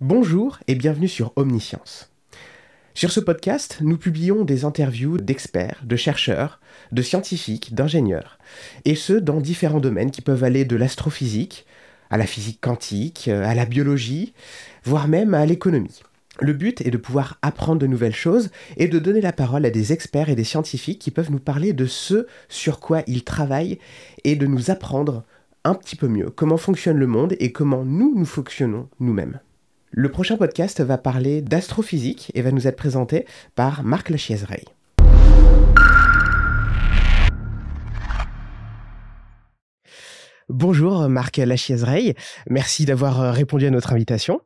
Bonjour et bienvenue sur Omniscience. Sur ce podcast, nous publions des interviews d'experts, de chercheurs, de scientifiques, d'ingénieurs, et ce, dans différents domaines qui peuvent aller de l'astrophysique à la physique quantique, euh, à la biologie, voire même à l'économie. Le but est de pouvoir apprendre de nouvelles choses et de donner la parole à des experts et des scientifiques qui peuvent nous parler de ce sur quoi ils travaillent et de nous apprendre un petit peu mieux comment fonctionne le monde et comment nous, nous fonctionnons nous-mêmes. Le prochain podcast va parler d'astrophysique et va nous être présenté par Marc Lachiezreille. Bonjour euh, Marc Lachiezerey. merci d'avoir euh, répondu à notre invitation.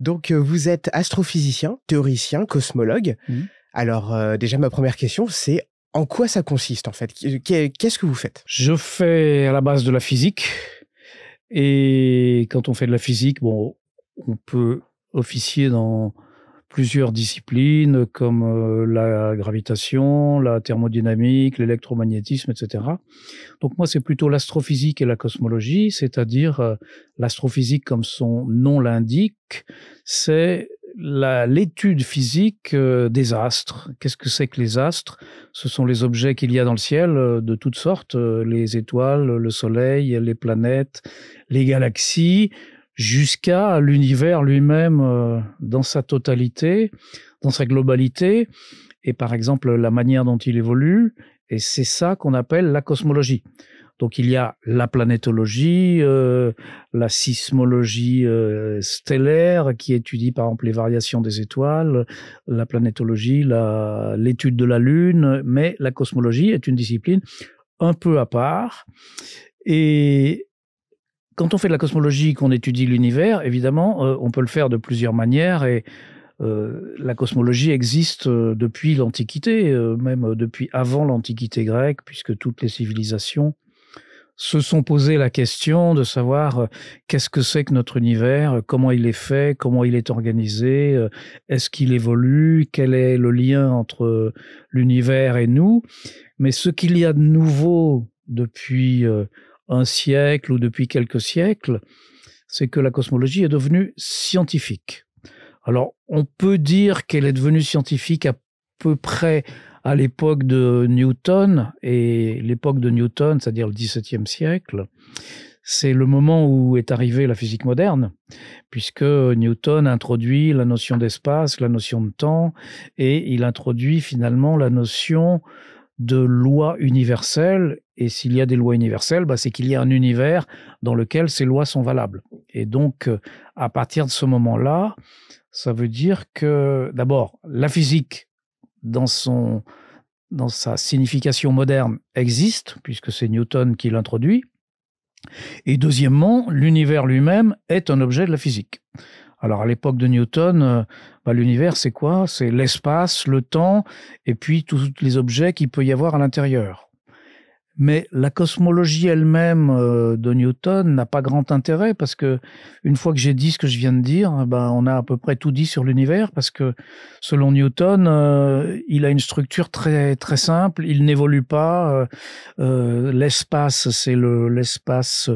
Donc euh, vous êtes astrophysicien, théoricien, cosmologue. Mmh. Alors déjà ma première question c'est en quoi ça consiste en fait Qu'est-ce que vous faites Je fais à la base de la physique et quand on fait de la physique, bon, on peut officier dans plusieurs disciplines comme euh, la gravitation, la thermodynamique, l'électromagnétisme, etc. Donc moi, c'est plutôt l'astrophysique et la cosmologie, c'est-à-dire euh, l'astrophysique comme son nom l'indique, c'est l'étude physique euh, des astres. Qu'est-ce que c'est que les astres Ce sont les objets qu'il y a dans le ciel de toutes sortes, les étoiles, le soleil, les planètes, les galaxies, jusqu'à l'univers lui-même euh, dans sa totalité, dans sa globalité, et par exemple la manière dont il évolue, et c'est ça qu'on appelle la cosmologie. Donc il y a la planétologie, euh, la sismologie euh, stellaire qui étudie par exemple les variations des étoiles, la planétologie, l'étude de la Lune, mais la cosmologie est une discipline un peu à part. Et quand on fait de la cosmologie, qu'on étudie l'univers, évidemment, euh, on peut le faire de plusieurs manières et euh, la cosmologie existe euh, depuis l'Antiquité, même depuis avant l'Antiquité grecque, puisque toutes les civilisations se sont posées la question de savoir qu'est-ce que c'est que notre univers, comment il est fait, comment il est organisé, est-ce qu'il évolue, quel est le lien entre l'univers et nous. Mais ce qu'il y a de nouveau depuis un siècle ou depuis quelques siècles, c'est que la cosmologie est devenue scientifique. Alors, on peut dire qu'elle est devenue scientifique à peu près à l'époque de Newton, et l'époque de Newton, c'est-à-dire le XVIIe siècle, c'est le moment où est arrivée la physique moderne, puisque Newton introduit la notion d'espace, la notion de temps, et il introduit finalement la notion de lois universelles. Et s'il y a des lois universelles, bah, c'est qu'il y a un univers dans lequel ces lois sont valables. Et donc, euh, à partir de ce moment-là, ça veut dire que, d'abord, la physique, dans, son, dans sa signification moderne, existe, puisque c'est Newton qui l'introduit. Et deuxièmement, l'univers lui-même est un objet de la physique. Alors à l'époque de Newton, euh, bah, l'univers c'est quoi C'est l'espace, le temps et puis tous les objets qu'il peut y avoir à l'intérieur. Mais la cosmologie elle-même euh, de Newton n'a pas grand intérêt parce que une fois que j'ai dit ce que je viens de dire, eh ben on a à peu près tout dit sur l'univers parce que selon Newton, euh, il a une structure très très simple, il n'évolue pas. Euh, l'espace, c'est le l'espace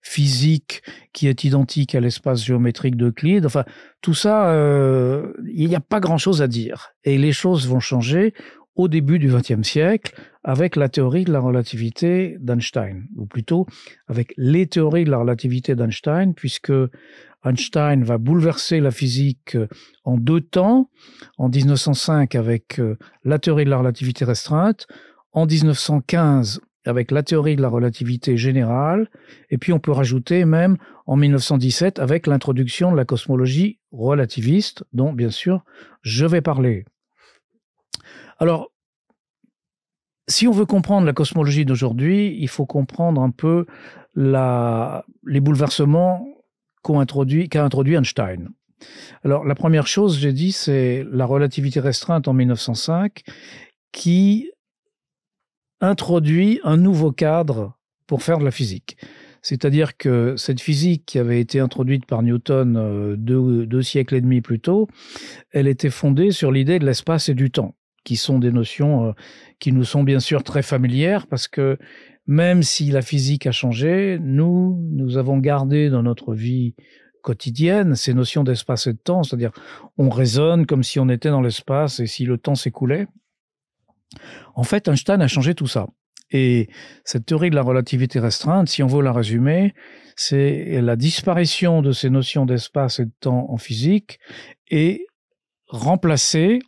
physique qui est identique à l'espace géométrique d'Euclide. Enfin, tout ça, il n'y a pas grand-chose à dire. Et les choses vont changer au début du XXe siècle avec la théorie de la relativité d'Einstein, ou plutôt avec les théories de la relativité d'Einstein, puisque Einstein va bouleverser la physique euh, en deux temps, en 1905 avec euh, la théorie de la relativité restreinte, en 1915 avec la théorie de la relativité générale, et puis on peut rajouter même en 1917 avec l'introduction de la cosmologie relativiste, dont bien sûr je vais parler. Alors, si on veut comprendre la cosmologie d'aujourd'hui, il faut comprendre un peu les bouleversements qu'a introduit, Einstein. Alors, la première chose, j'ai dit, c'est la relativité restreinte en 1905 qui introduit un nouveau cadre pour faire de la physique. C'est-à-dire que cette physique qui avait été introduite par Newton euh, deux siècles et demi plus tôt, elle était fondée sur l'idée de l'espace et du temps qui sont des notions euh, qui nous sont bien sûr très familières parce que même si la physique a changé, nous, nous avons gardé dans notre vie quotidienne ces notions d'espace et de temps, c'est-à-dire on raisonne comme si on était dans l'espace et si le temps s'écoulait. En fait, Einstein a changé tout ça. Et cette théorie de la relativité restreinte, si on veut la résumer, c'est la disparition de ces notions d'espace et de temps en physique et remplacée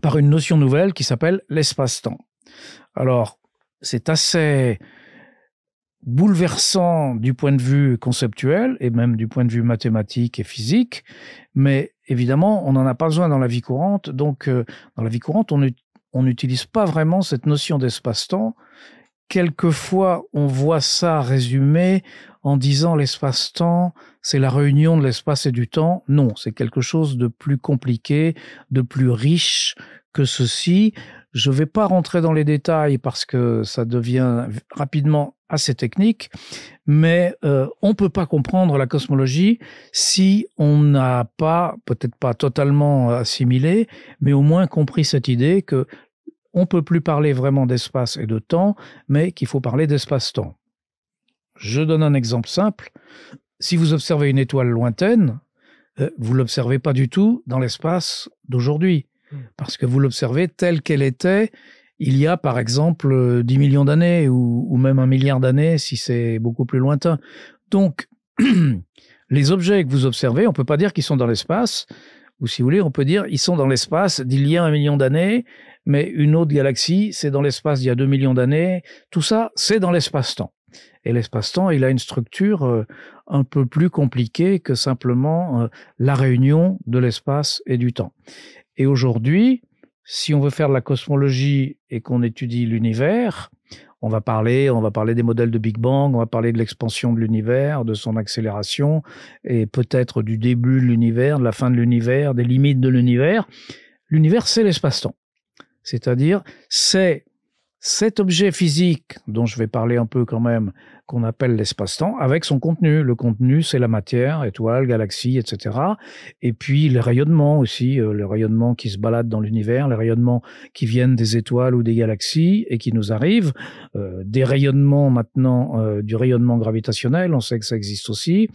par une notion nouvelle qui s'appelle l'espace-temps. Alors, c'est assez bouleversant du point de vue conceptuel et même du point de vue mathématique et physique, mais évidemment, on n'en a pas besoin dans la vie courante. Donc, euh, dans la vie courante, on n'utilise pas vraiment cette notion d'espace-temps. Quelquefois, on voit ça résumé en disant l'espace-temps, c'est la réunion de l'espace et du temps. Non, c'est quelque chose de plus compliqué, de plus riche que ceci. Je ne vais pas rentrer dans les détails parce que ça devient rapidement assez technique, mais euh, on ne peut pas comprendre la cosmologie si on n'a pas, peut-être pas totalement assimilé, mais au moins compris cette idée que on peut plus parler vraiment d'espace et de temps, mais qu'il faut parler d'espace-temps. Je donne un exemple simple. Si vous observez une étoile lointaine, euh, vous ne l'observez pas du tout dans l'espace d'aujourd'hui, hmm. parce que vous l'observez telle qu'elle était il y a par exemple 10 euh, millions d'années ou, même un milliard d'années si c'est beaucoup plus lointain. Donc, les objets que vous observez, on ne peut pas dire qu'ils sont dans l'espace, ou si vous voulez, on peut dire ils sont dans l'espace d'il y a un million d'années, mais une autre galaxie, c'est dans l'espace d'il y a 2 millions d'années. Tout ça, c'est dans l'espace-temps. Et l'espace-temps, il a une structure euh, un peu plus compliquée que simplement euh, la réunion de l'espace et du temps. Et aujourd'hui, si on veut faire de la cosmologie et qu'on étudie l'univers, on va parler, on va parler des modèles de Big Bang, on va parler de l'expansion de l'univers, de son accélération et peut-être du début de l'univers, de la fin de l'univers, des limites de l'univers. L'univers, c'est l'espace-temps. C'est-à-dire, c'est cet objet physique, dont je vais parler un peu quand même, qu'on appelle l'espace-temps, avec son contenu. Le contenu, c'est la matière, étoiles, galaxies, etc. Et puis les rayonnements aussi, le euh, les rayonnements qui se baladent dans l'univers, les rayonnements qui viennent des étoiles ou des galaxies et qui nous arrivent. Euh, des rayonnements maintenant, euh, du rayonnement gravitationnel, on sait que ça existe aussi.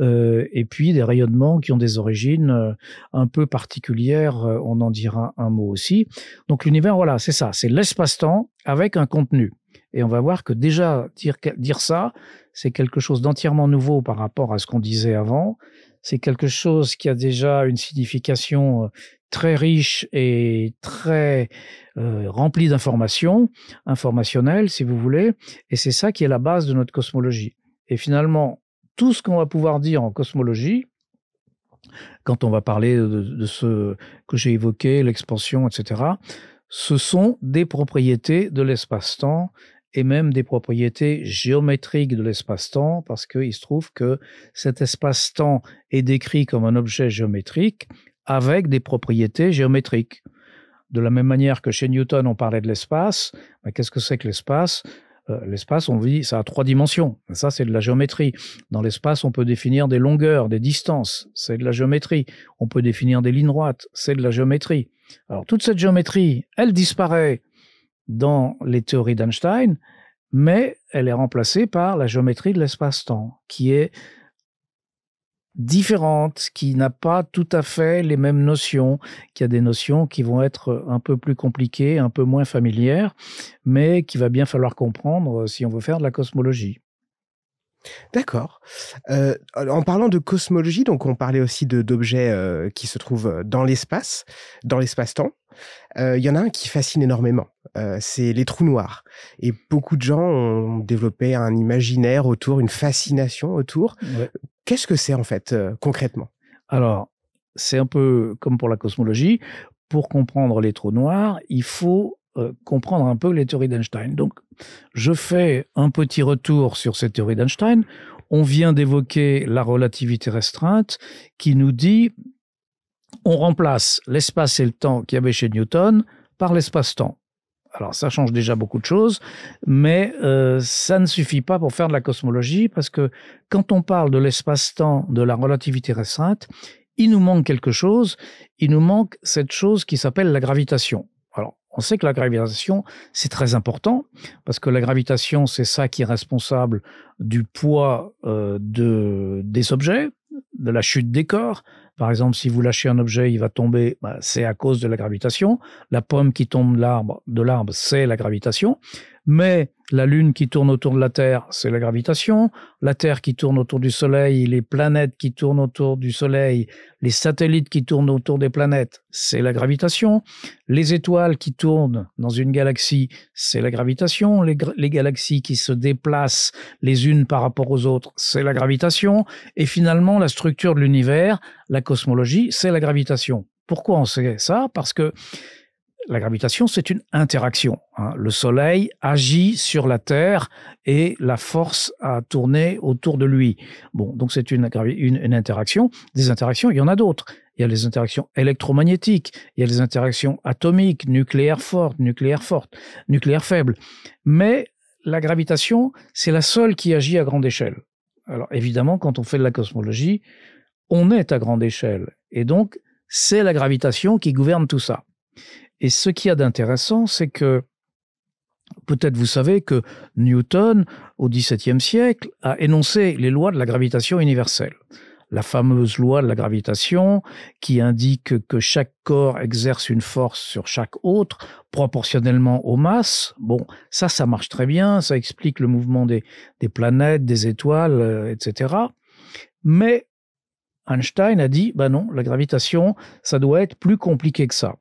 et puis des rayonnements qui ont des origines un peu particulières, on en dira un mot aussi. Donc l'univers, voilà, c'est ça, c'est l'espace-temps avec un contenu. Et on va voir que déjà, dire, ça, c'est quelque chose d'entièrement nouveau par rapport à ce qu'on disait avant. C'est quelque chose qui a déjà une signification euh, très riche et très euh, remplie d'informations, informationnelles, si vous voulez. Et c'est ça qui est la base de notre cosmologie. Et finalement, tout ce qu'on va pouvoir dire en cosmologie, quand on va parler de ce que j'ai évoqué, l'expansion, etc., ce sont des propriétés de l'espace-temps et même des propriétés géométriques de l'espace-temps, parce qu'il se trouve que cet espace-temps est décrit comme un objet géométrique avec des propriétés géométriques. De la même manière que chez Newton, on parlait de l'espace, mais qu'est-ce que c'est que l'espace euh, l'espace, on dit, ça a trois dimensions. Ça, c'est de la géométrie. Dans l'espace, on peut définir des longueurs, des distances. C'est de la géométrie. On peut définir des lignes droites. C'est de la géométrie. Alors, toute cette géométrie, elle disparaît dans les théories d'Einstein, mais elle est remplacée par la géométrie de l'espace-temps, qui est différente, qui n'a pas tout à fait les mêmes notions, qui a des notions qui vont être un peu plus compliquées, un peu moins familières, mais qui va bien falloir comprendre si on veut faire de la cosmologie. D'accord. Euh, en parlant de cosmologie, donc on parlait aussi d'objets euh, qui se trouvent euh, dans l'espace, dans l'espace-temps. Il y en a un qui fascine énormément, c'est les trous noirs. Et beaucoup de gens ont développé un imaginaire autour, une fascination autour. Qu'est-ce que c'est en fait concrètement Alors, c'est un peu comme pour la cosmologie. Pour comprendre les trous noirs, il faut euh, comprendre un peu les théories d'Einstein. Donc, je fais un petit retour sur ces théories d'Einstein. On vient d'évoquer la relativité restreinte qui nous dit on remplace l'espace et le temps qu'il y avait chez Newton par l'espace-temps. Alors ça change déjà beaucoup de choses, mais euh, ça ne suffit pas pour faire de la cosmologie, parce que quand on parle de l'espace-temps, de la relativité restreinte, il nous manque quelque chose, il nous manque cette chose qui s'appelle la gravitation. On sait que la gravitation, c'est très important, parce que la gravitation, c'est ça qui est responsable du poids euh, des objets, de la chute des corps. Par exemple, si vous lâchez un objet, il va tomber, bah, c'est à cause de la gravitation. La pomme qui tombe de l'arbre, c'est la gravitation mais la Lune qui tourne autour de la Terre, c'est la gravitation, la Terre qui tourne autour du Soleil, les planètes qui tournent autour du Soleil, les satellites qui tournent autour des planètes, c'est la gravitation, les étoiles qui tournent dans une galaxie, c'est la gravitation, les, galaxies qui se déplacent les unes par rapport aux autres, c'est la gravitation, et finalement la structure de l'univers, la cosmologie, c'est la gravitation. Pourquoi on sait ça Parce que la gravitation, c'est une interaction. Hein. Le Soleil agit sur la Terre et la force à tourner autour de lui. Bon, donc c'est une, interaction. Des interactions, il y en a d'autres. Il y a les interactions électromagnétiques, il y a les interactions atomiques, nucléaires fortes, nucléaires fortes, nucléaires faibles. Mais la gravitation, c'est la seule qui agit à grande échelle. Alors évidemment, quand on fait de la cosmologie, on est à grande échelle. Et donc, c'est la gravitation qui gouverne tout ça. Et ce qu'il y a d'intéressant, c'est que peut-être vous savez que Newton, au XVIIe siècle, a énoncé les lois de la gravitation universelle la fameuse loi de la gravitation qui indique que chaque corps exerce une force sur chaque autre proportionnellement aux masses. Bon, ça, ça marche très bien, ça explique le mouvement des, planètes, des étoiles, euh, etc. Mais Einstein a dit, ben non, la gravitation, ça doit être plus compliqué que ça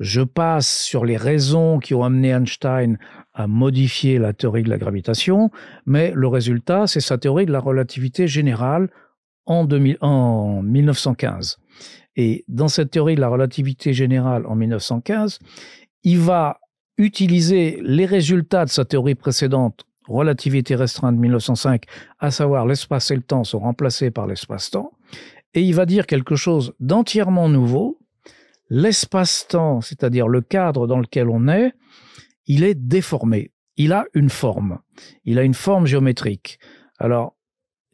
je passe sur les raisons qui ont amené Einstein à modifier la théorie de la gravitation, mais le résultat, c'est sa théorie de la relativité générale en, 1915. Et dans cette théorie de la relativité générale en 1915, il va utiliser les résultats de sa théorie précédente, relativité restreinte 1905, à savoir l'espace et le temps sont remplacés par l'espace-temps, et il va dire quelque chose d'entièrement nouveau, l'espace-temps, c'est-à-dire le cadre dans lequel on est, il est déformé. Il a une forme. Il a une forme géométrique. Alors,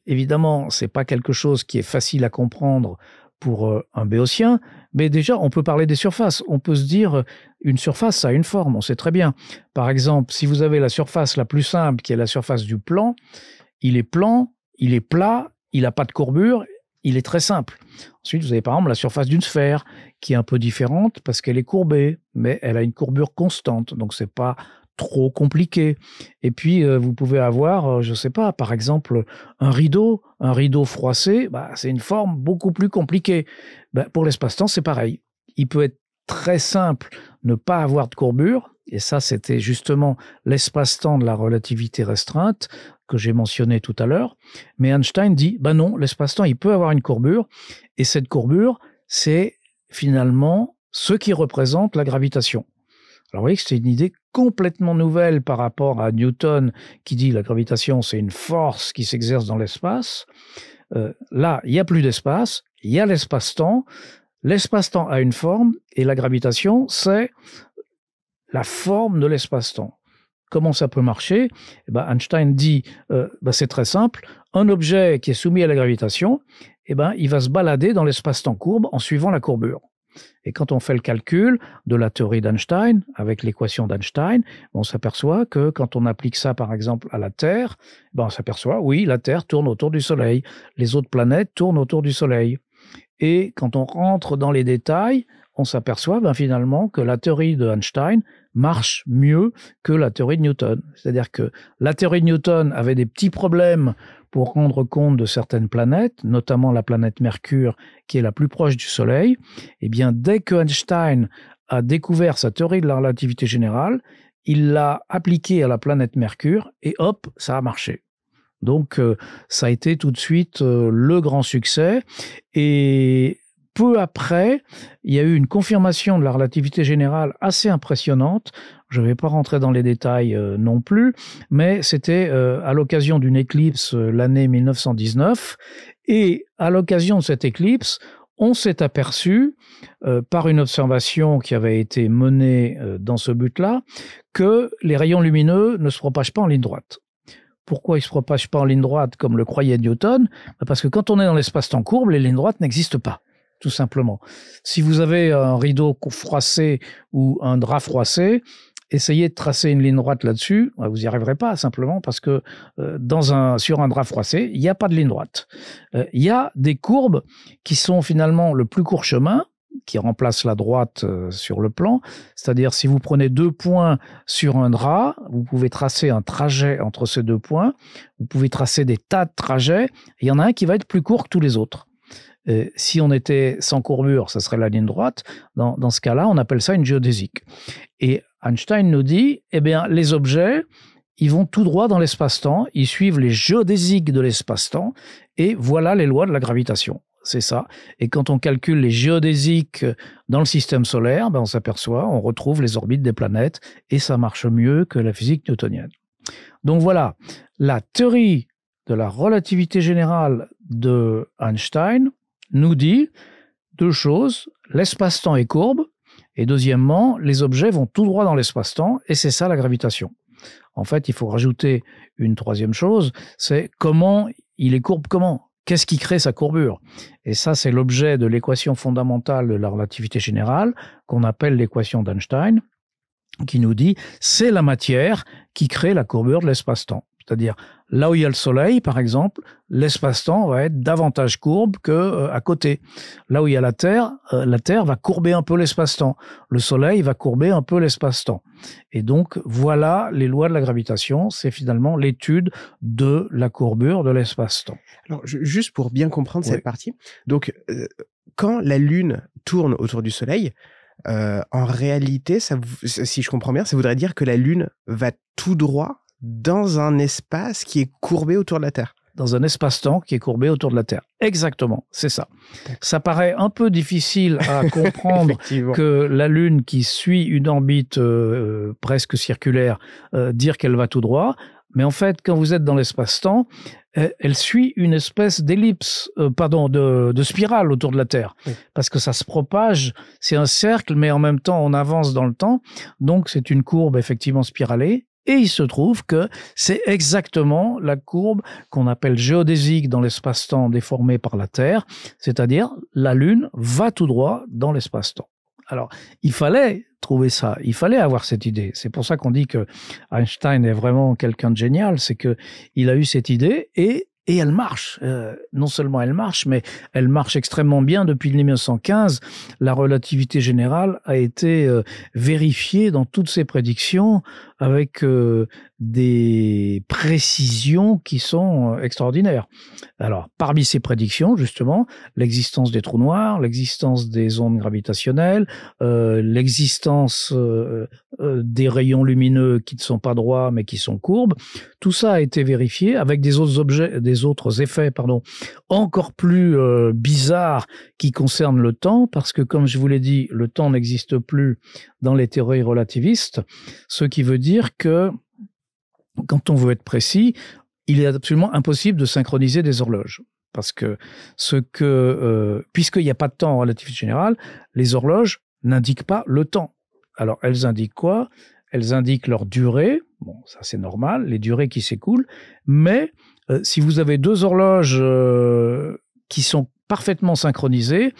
évidemment, c'est pas quelque chose qui est facile à comprendre pour euh, un béotien, mais déjà, on peut parler des surfaces. On peut se dire, euh, une surface, a une forme, on sait très bien. Par exemple, si vous avez la surface la plus simple, qui est la surface du plan, il est plan, il est plat, il n'a pas de courbure, il est très simple. Ensuite, vous avez par exemple la surface d'une sphère qui est un peu différente parce qu'elle est courbée, mais elle a une courbure constante, donc c'est pas trop compliqué. Et puis, euh, vous pouvez avoir, euh, je ne sais pas, par exemple, un rideau. Un rideau froissé, bah, c'est une forme beaucoup plus compliquée. Bah, pour l'espace-temps, c'est pareil. Il peut être très simple, ne pas avoir de courbure, et ça, c'était justement l'espace-temps de la relativité restreinte que j'ai mentionné tout à l'heure. Mais Einstein dit, ben non, l'espace-temps, il peut avoir une courbure. Et cette courbure, c'est finalement ce qui représente la gravitation. Alors vous voyez que c'est une idée complètement nouvelle par rapport à Newton qui dit la gravitation c'est une force qui s'exerce dans l'espace. Euh, là, il n'y a plus d'espace, il y a l'espace-temps. L'espace-temps a une forme et la gravitation c'est la forme de l'espace-temps. Comment ça peut marcher eh ben, Einstein dit, euh, bah, c'est très simple, un objet qui est soumis à la gravitation, eh ben il va se balader dans l'espace-temps courbe en suivant la courbure. Et quand on fait le calcul de la théorie d'Einstein, avec l'équation d'Einstein, on s'aperçoit que quand on applique ça, par exemple, à la Terre, eh ben on s'aperçoit, oui, la Terre tourne autour du Soleil, les autres planètes tournent autour du Soleil. Et quand on rentre dans les détails, on s'aperçoit ben, finalement que la théorie d'Einstein marche mieux que la théorie de Newton. C'est-à-dire que la théorie de Newton avait des petits problèmes pour rendre compte de certaines planètes, notamment la planète Mercure, qui est la plus proche du Soleil. Eh bien, dès que Einstein a découvert sa théorie de la relativité générale, il l'a appliquée à la planète Mercure et hop, ça a marché. Donc, euh, ça a été tout de suite euh, le grand succès. Et peu après, il y a eu une confirmation de la relativité générale assez impressionnante. Je ne vais pas rentrer dans les détails euh, non plus, mais c'était euh, à l'occasion d'une éclipse euh, l'année 1919. Et à l'occasion de cette éclipse, on s'est aperçu, par une observation qui avait été menée dans ce but-là, que les rayons lumineux ne se propagent pas en ligne droite. Pourquoi ils ne se propagent pas en ligne droite comme le croyait Newton Parce que quand on est dans l'espace-temps courbe, les lignes droites n'existent pas tout simplement. Si vous avez un rideau froissé ou un drap froissé, essayez de tracer une ligne droite là-dessus, vous n'y arriverez pas simplement parce que euh, dans un, sur un drap froissé, il n'y a pas de ligne droite. Euh, il y a des courbes qui sont finalement le plus court chemin qui remplace la droite euh, sur le plan, c'est-à-dire si vous prenez deux points sur un drap, vous pouvez tracer un trajet entre ces deux points, vous pouvez tracer des tas de trajets, il y en a un qui va être plus court que tous les autres si on était sans courbure, ça serait la ligne droite. Dans, dans ce cas-là, on appelle ça une géodésique. Et Einstein nous dit, eh bien, les objets, ils vont tout droit dans l'espace-temps, ils suivent les géodésiques de l'espace-temps, et voilà les lois de la gravitation. C'est ça. Et quand on calcule les géodésiques dans le système solaire, ben on s'aperçoit, on retrouve les orbites des planètes, et ça marche mieux que la physique newtonienne. Donc voilà, la théorie de la relativité générale de Einstein, nous dit deux choses, l'espace-temps est courbe, et deuxièmement, les objets vont tout droit dans l'espace-temps, et c'est ça la gravitation. En fait, il faut rajouter une troisième chose, c'est comment il est courbe comment Qu'est-ce qui crée sa courbure Et ça, c'est l'objet de l'équation fondamentale de la relativité générale, qu'on appelle l'équation d'Einstein, qui nous dit c'est la matière qui crée la courbure de l'espace-temps. C'est-à-dire, Là où il y a le soleil, par exemple, l'espace-temps va être davantage courbe que euh, à côté. Là où il y a la Terre, euh, la Terre va courber un peu l'espace-temps. Le soleil va courber un peu l'espace-temps. Et donc, voilà les lois de la gravitation. C'est finalement l'étude de la courbure de l'espace-temps. juste pour bien comprendre cette partie. Donc, euh, quand la Lune tourne autour du soleil, en réalité, si je comprends bien, ça voudrait dire que la Lune va tout droit dans un espace qui est courbé autour de la Terre. Dans un espace-temps qui est courbé autour de la Terre. Exactement, c'est ça. Ça paraît un peu difficile à comprendre que la Lune qui suit une orbite euh, presque circulaire, euh, dire qu'elle va tout droit, mais en fait, quand vous êtes dans l'espace-temps, euh, elle suit une espèce d'ellipse, pardon, de, spirale autour de la Terre, parce que ça se propage, c'est un cercle, mais en même temps on avance dans le temps, donc c'est une courbe effectivement spiralée, et il se trouve que c'est exactement la courbe qu'on appelle géodésique dans l'espace-temps déformé par la Terre, c'est-à-dire la Lune va tout droit dans l'espace-temps. Alors, il fallait trouver ça, il fallait avoir cette idée. C'est pour ça qu'on dit que Einstein est vraiment quelqu'un de génial, c'est que il a eu cette idée et et elle marche. Euh, non seulement elle marche, mais elle marche extrêmement bien depuis 1915. La relativité générale a été euh, vérifiée dans toutes ses prédictions avec euh, des précisions qui sont euh, extraordinaires. Alors, parmi ces prédictions, justement, l'existence des trous noirs, l'existence des ondes gravitationnelles, euh, l'existence des rayons lumineux qui ne sont pas droits mais qui sont courbes, tout ça a été vérifié avec des autres objets, des autres effets, pardon, encore plus bizarres qui concernent le temps, parce que comme je vous l'ai dit, le temps n'existe plus dans les théories relativistes, ce qui veut dire que, quand on veut être précis, il est absolument impossible de synchroniser des horloges. Parce que, ce que euh, puisqu'il n'y a pas de temps en relatif générale, les horloges n'indiquent pas le temps. Alors, elles indiquent quoi Elles indiquent leur durée. Bon, ça c'est normal, les durées qui s'écoulent. Mais euh, si vous avez deux horloges euh, qui sont parfaitement synchronisées,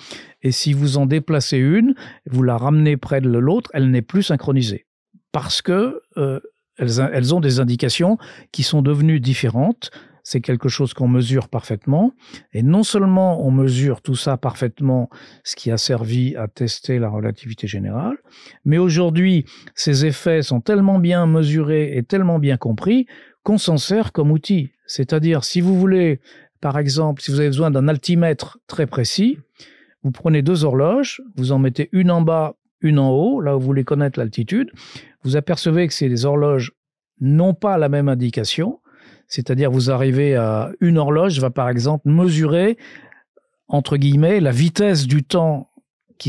et si vous en déplacez une, vous la ramenez près de l'autre, elle n'est plus synchronisée parce que euh, elles, elles, ont des indications qui sont devenues différentes. C'est quelque chose qu'on mesure parfaitement. Et non seulement on mesure tout ça parfaitement, ce qui a servi à tester la relativité générale, mais aujourd'hui, ces effets sont tellement bien mesurés et tellement bien compris qu'on s'en sert comme outil. C'est-à-dire, si vous voulez, par exemple, si vous avez besoin d'un altimètre très précis, vous prenez deux horloges, vous en mettez une en bas une en haut, là où vous voulez connaître l'altitude, vous apercevez que c'est des horloges n'ont pas la même indication, c'est-à-dire vous arrivez à une horloge va par exemple mesurer entre guillemets la vitesse du temps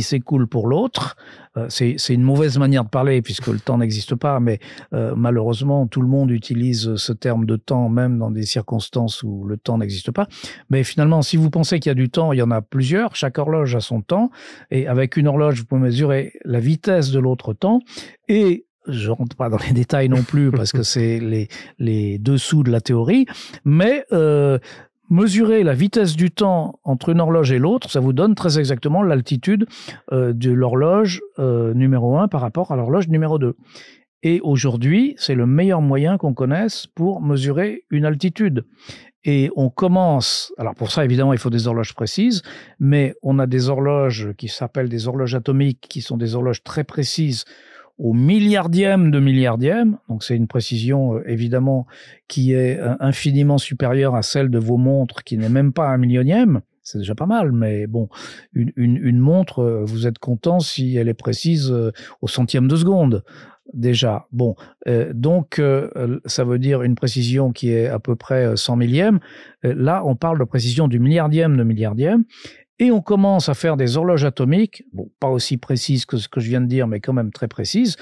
s'écoule pour l'autre. Euh, c'est une mauvaise manière de parler puisque le temps n'existe pas, mais euh, malheureusement, tout le monde utilise ce terme de temps, même dans des circonstances où le temps n'existe pas. Mais finalement, si vous pensez qu'il y a du temps, il y en a plusieurs. Chaque horloge a son temps. Et avec une horloge, vous pouvez mesurer la vitesse de l'autre temps. Et je rentre pas dans les détails non plus parce que c'est les, dessous de la théorie, mais euh, mesurer la vitesse du temps entre une horloge et l'autre, ça vous donne très exactement l'altitude euh, de l'horloge euh, numéro 1 par rapport à l'horloge numéro 2. Et aujourd'hui, c'est le meilleur moyen qu'on connaisse pour mesurer une altitude. Et on commence, alors pour ça évidemment il faut des horloges précises, mais on a des horloges qui s'appellent des horloges atomiques, qui sont des horloges très précises au milliardième de milliardième. Donc c'est une précision euh, évidemment qui est euh, infiniment supérieure à celle de vos montres qui n'est même pas un millionième. C'est déjà pas mal, mais bon, une, montre, euh, vous êtes content si elle est précise au centième de seconde déjà. Bon, donc ça veut dire une précision qui est à peu près cent millième. là, on parle de précision du milliardième de milliardième et on commence à faire des horloges atomiques, bon, pas aussi précises que ce que je viens de dire, mais quand même très précises,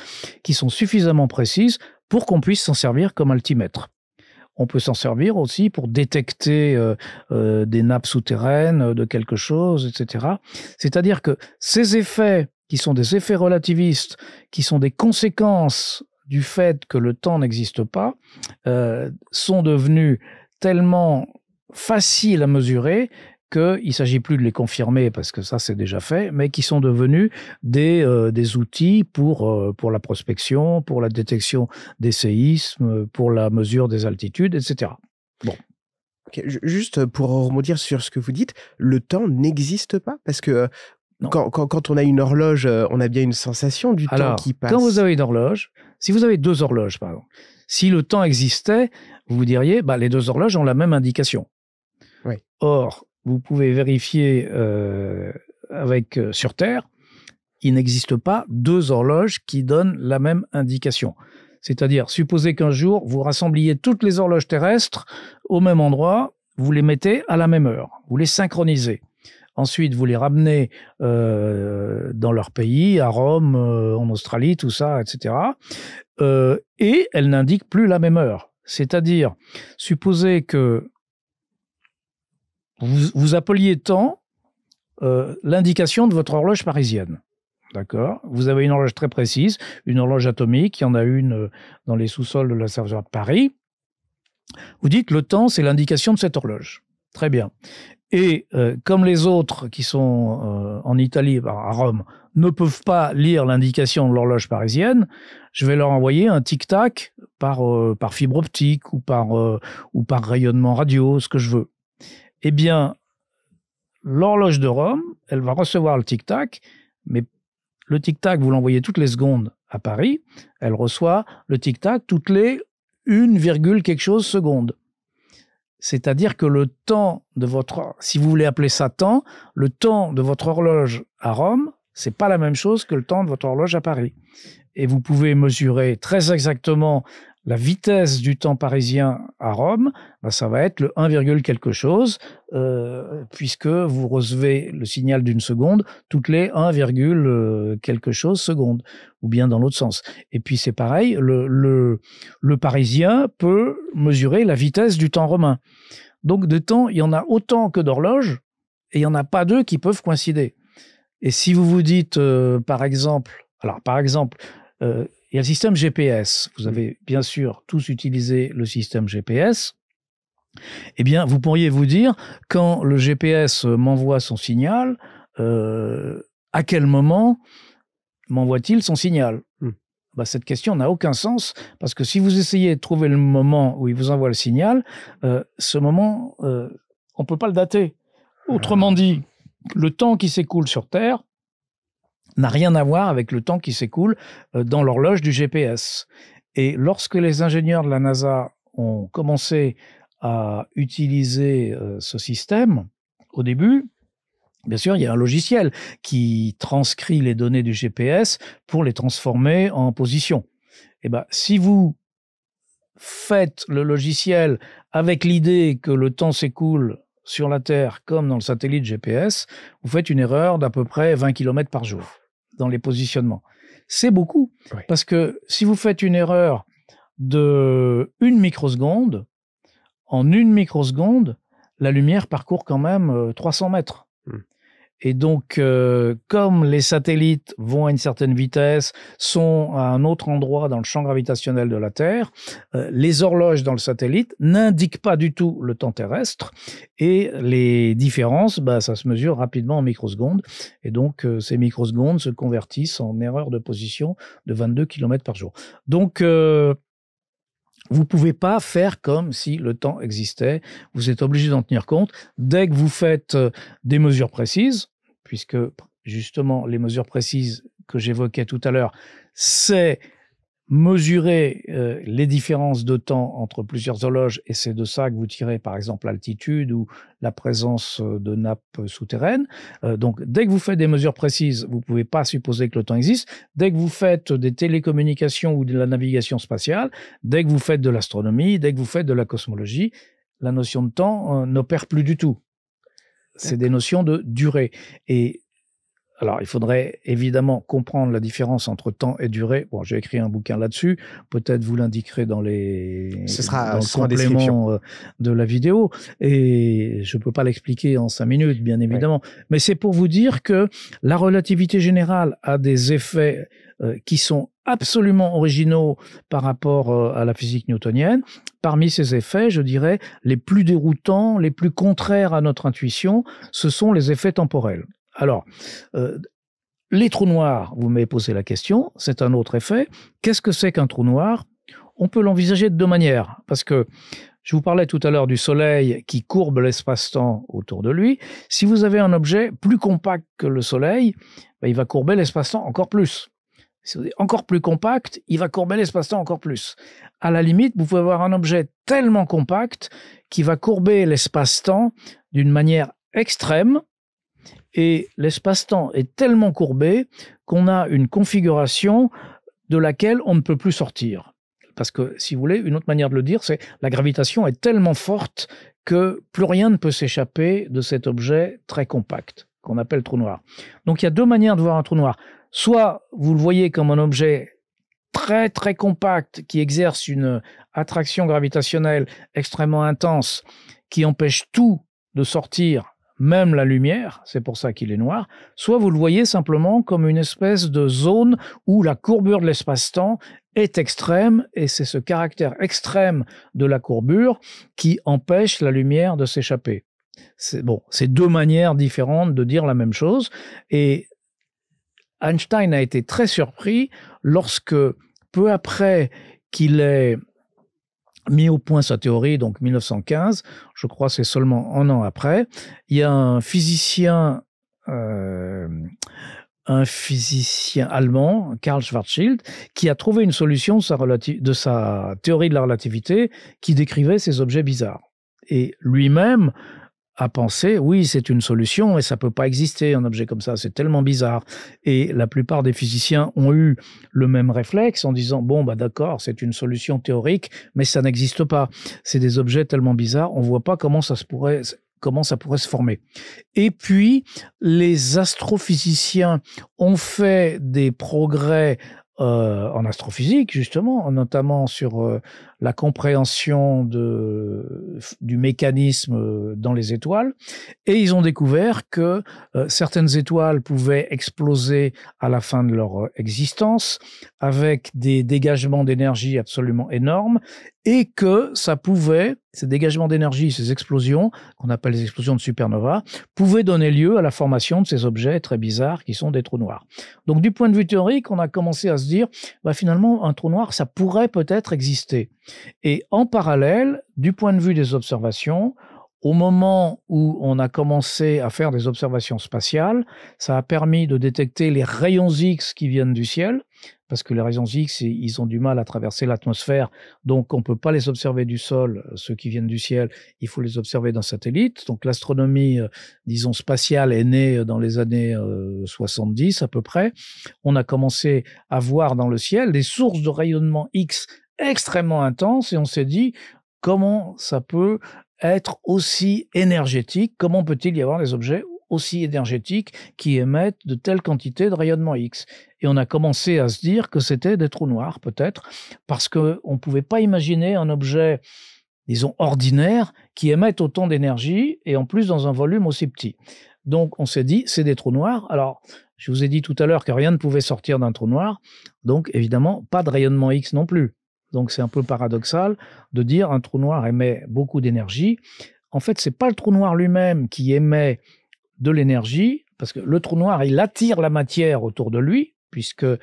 qui sont suffisamment précises pour qu'on puisse s'en servir comme altimètre. On peut s'en servir aussi pour détecter euh, euh, des nappes souterraines, euh, de quelque chose, etc. C'est-à-dire que ces effets, qui sont des effets relativistes, qui sont des conséquences du fait que le temps n'existe pas, sont devenus tellement faciles à mesurer qu'il ne s'agit plus de les confirmer parce que ça c'est déjà fait, mais qui sont devenus des, euh, des outils pour, euh, pour la prospection, pour la détection des séismes, pour la mesure des altitudes, etc. Bon. Juste pour rebondir sur ce que vous dites, le temps n'existe pas parce que euh, quand, quand, quand, on a une horloge, on a bien une sensation du temps qui passe. Quand vous avez une horloge, si vous avez deux horloges, par exemple, si le temps existait, vous vous diriez, bah, les deux horloges ont la même indication. Oui. Or, vous pouvez vérifier euh, avec euh, sur Terre, il n'existe pas deux horloges qui donnent la même indication. C'est-à-dire, supposez qu'un jour, vous rassembliez toutes les horloges terrestres au même endroit, vous les mettez à la même heure, vous les synchronisez. Ensuite, vous les ramenez euh, dans leur pays, à Rome, en Australie, tout ça, etc. et elles n'indiquent plus la même heure. C'est-à-dire, supposez que vous, appeliez tant euh, l'indication de votre horloge parisienne. D'accord Vous avez une horloge très précise, une horloge atomique, il y en a une euh, dans les sous-sols de la serveur de Paris. Vous dites que le temps, c'est l'indication de cette horloge. Très bien. Et euh, comme les autres qui sont en Italie, bah, à Rome, ne peuvent pas lire l'indication de l'horloge parisienne, je vais leur envoyer un tic-tac par, fibre optique ou par rayonnement radio, ce que je veux eh bien, l'horloge de Rome, elle va recevoir le tic-tac, mais le tic-tac, vous l'envoyez toutes les secondes à Paris, elle reçoit le tic-tac toutes les 1, quelque chose seconde. C'est-à-dire que le temps de votre, si vous voulez appeler ça temps, le temps de votre horloge à Rome, c'est pas la même chose que le temps de votre horloge à Paris. Et vous pouvez mesurer très exactement la vitesse du temps parisien à Rome, bah, ça va être le 1, quelque chose, euh, puisque vous recevez le signal d'une seconde toutes les 1, euh, quelque chose seconde, ou bien dans l'autre sens. Et puis c'est pareil, le, parisien peut mesurer la vitesse du temps romain. Donc de temps, il y en a autant que d'horloges, et il n'y en a pas deux qui peuvent coïncider. Et si vous vous dites, euh, par exemple, alors par exemple, il y a le système GPS. Vous mm. avez bien sûr tous utilisé le système GPS. Eh bien, vous pourriez vous dire, quand le GPS m'envoie son signal, euh, à quel moment m'envoie-t-il son signal mm. bah, Cette question n'a aucun sens, parce que si vous essayez de trouver le moment où il vous envoie le signal, euh, ce moment, euh, on ne peut pas le dater. Ah. Autrement dit, le temps qui s'écoule sur Terre n'a rien à voir avec le temps qui s'écoule euh, dans l'horloge du GPS. Et lorsque les ingénieurs de la NASA ont commencé à utiliser euh, ce système, au début, Bien sûr, il y a un logiciel qui transcrit les données du GPS pour les transformer en position. Et eh ben, si vous faites le logiciel avec l'idée que le temps s'écoule sur la Terre comme dans le satellite GPS, vous faites une erreur d'à peu près 20 km par jour dans les positionnements. C'est beaucoup. Parce que si vous faites une erreur de une microseconde, en une microseconde, la lumière parcourt quand même 300 euh, mètres. Et donc, euh, comme les satellites vont à une certaine vitesse, sont à un autre endroit dans le champ gravitationnel de la Terre, euh, les horloges dans le satellite n'indiquent pas du tout le temps terrestre. Et les différences, bah, ça se mesure rapidement en microsecondes. Et donc, euh, ces microsecondes se convertissent en erreur de position de 22 km par jour. Donc, vous pouvez pas faire comme si le temps existait. Vous êtes obligé d'en tenir compte. Dès que vous faites des mesures précises, puisque justement les mesures précises que j'évoquais tout à l'heure, c'est mesurer euh, les différences de temps entre plusieurs horloges, et c'est de ça que vous tirez par exemple l'altitude ou la présence euh, de nappes euh, souterraines. donc dès que vous faites des mesures précises, vous ne pouvez pas supposer que le temps existe. Dès que vous faites des télécommunications ou de la navigation spatiale, dès que vous faites de l'astronomie, dès que vous faites de la cosmologie, la notion de temps n'opère plus du tout. C'est des notions de durée. Et alors, il faudrait évidemment comprendre la différence entre temps et durée. Bon, j'ai écrit un bouquin là-dessus. Peut-être vous l'indiquerez dans les ce sera, euh, de la vidéo. Et je ne peux pas l'expliquer en cinq minutes, bien évidemment. Mais c'est pour vous dire que la relativité générale a des effets euh, qui sont absolument originaux par rapport euh, à la physique newtonienne. Parmi ces effets, je dirais, les plus déroutants, les plus contraires à notre intuition, ce sont les effets temporels. Alors, euh, les trous noirs, vous m'avez posé la question, c'est un autre effet. Qu'est-ce que c'est qu'un trou noir On peut l'envisager de deux manières, parce que je vous parlais tout à l'heure du Soleil qui courbe l'espace-temps autour de lui. Si vous avez un objet plus compact que le Soleil, ben, il va courber l'espace-temps encore plus encore plus compact, il va courber l'espace-temps encore plus. À la limite, vous pouvez avoir un objet tellement compact qui va courber l'espace-temps d'une manière extrême, et l'espace-temps est tellement courbé qu'on a une configuration de laquelle on ne peut plus sortir. Parce que, si vous voulez, une autre manière de le dire, c'est la gravitation est tellement forte que plus rien ne peut s'échapper de cet objet très compact qu'on appelle trou noir. Donc il y a deux manières de voir un trou noir. Soit vous le voyez comme un objet très très compact qui exerce une attraction gravitationnelle extrêmement intense qui empêche tout de sortir, même la lumière, c'est pour ça qu'il est noir, soit vous le voyez simplement comme une espèce de zone où la courbure de l'espace-temps est extrême et c'est ce caractère extrême de la courbure qui empêche la lumière de s'échapper. C'est bon, c'est deux manières différentes de dire la même chose et Einstein a été très surpris lorsque, peu après qu'il ait mis au point sa théorie, donc 1915, je crois c'est seulement un an après, il y a un physicien, euh, un physicien allemand, Karl Schwarzschild, qui a trouvé une solution de sa théorie de la relativité qui décrivait ces objets bizarres. Et lui-même à penser, oui, c'est une solution et ça peut pas exister un objet comme ça, c'est tellement bizarre. Et la plupart des physiciens ont eu le même réflexe en disant bon bah d'accord, c'est une solution théorique, mais ça n'existe pas. C'est des objets tellement bizarres, on voit pas comment ça se pourrait comment ça pourrait se former. Et puis les astrophysiciens ont fait des progrès euh, en astrophysique, justement, notamment sur euh, la compréhension du mécanisme dans les étoiles, et ils ont découvert que euh, certaines étoiles pouvaient exploser à la fin de leur euh, existence avec des dégagements d'énergie absolument énormes, et que ça pouvait, ces dégagements d'énergie, ces explosions, qu'on appelle les explosions de supernova, pouvaient donner lieu à la formation de ces objets très bizarres qui sont des trous noirs. Donc du point de vue théorique, on a commencé à se dire, bah, finalement, un trou noir, ça pourrait peut-être exister. Et en parallèle, du point de vue des observations, au moment où on a commencé à faire des observations spatiales, ça a permis de détecter les rayons X qui viennent du ciel, parce que les rayons X, ils ont du mal à traverser l'atmosphère, donc on ne peut pas les observer du sol, euh, ceux qui viennent du ciel, il faut les observer d'un satellite. Donc l'astronomie, euh, disons, spatiale est née euh, dans les années 70 à peu près. On a commencé à voir dans le ciel des sources de rayonnement X extrêmement intense et on s'est dit comment ça peut être aussi énergétique, comment peut-il y avoir des objets aussi énergétiques qui émettent de telles quantités de rayonnement X. Et on a commencé à se dire que c'était des trous noirs, peut-être, parce qu'on ne pouvait pas imaginer un objet, disons, ordinaire qui émette autant d'énergie et en plus dans un volume aussi petit. Donc on s'est dit, c'est des trous noirs. Alors, je vous ai dit tout à l'heure que rien ne pouvait sortir d'un trou noir, donc évidemment, pas de rayonnement X non plus. Donc c'est un peu paradoxal de dire un trou noir émet beaucoup d'énergie. En fait, c'est pas le trou noir lui-même qui émet de l'énergie, parce que le trou noir, il attire la matière autour de lui, puisque euh,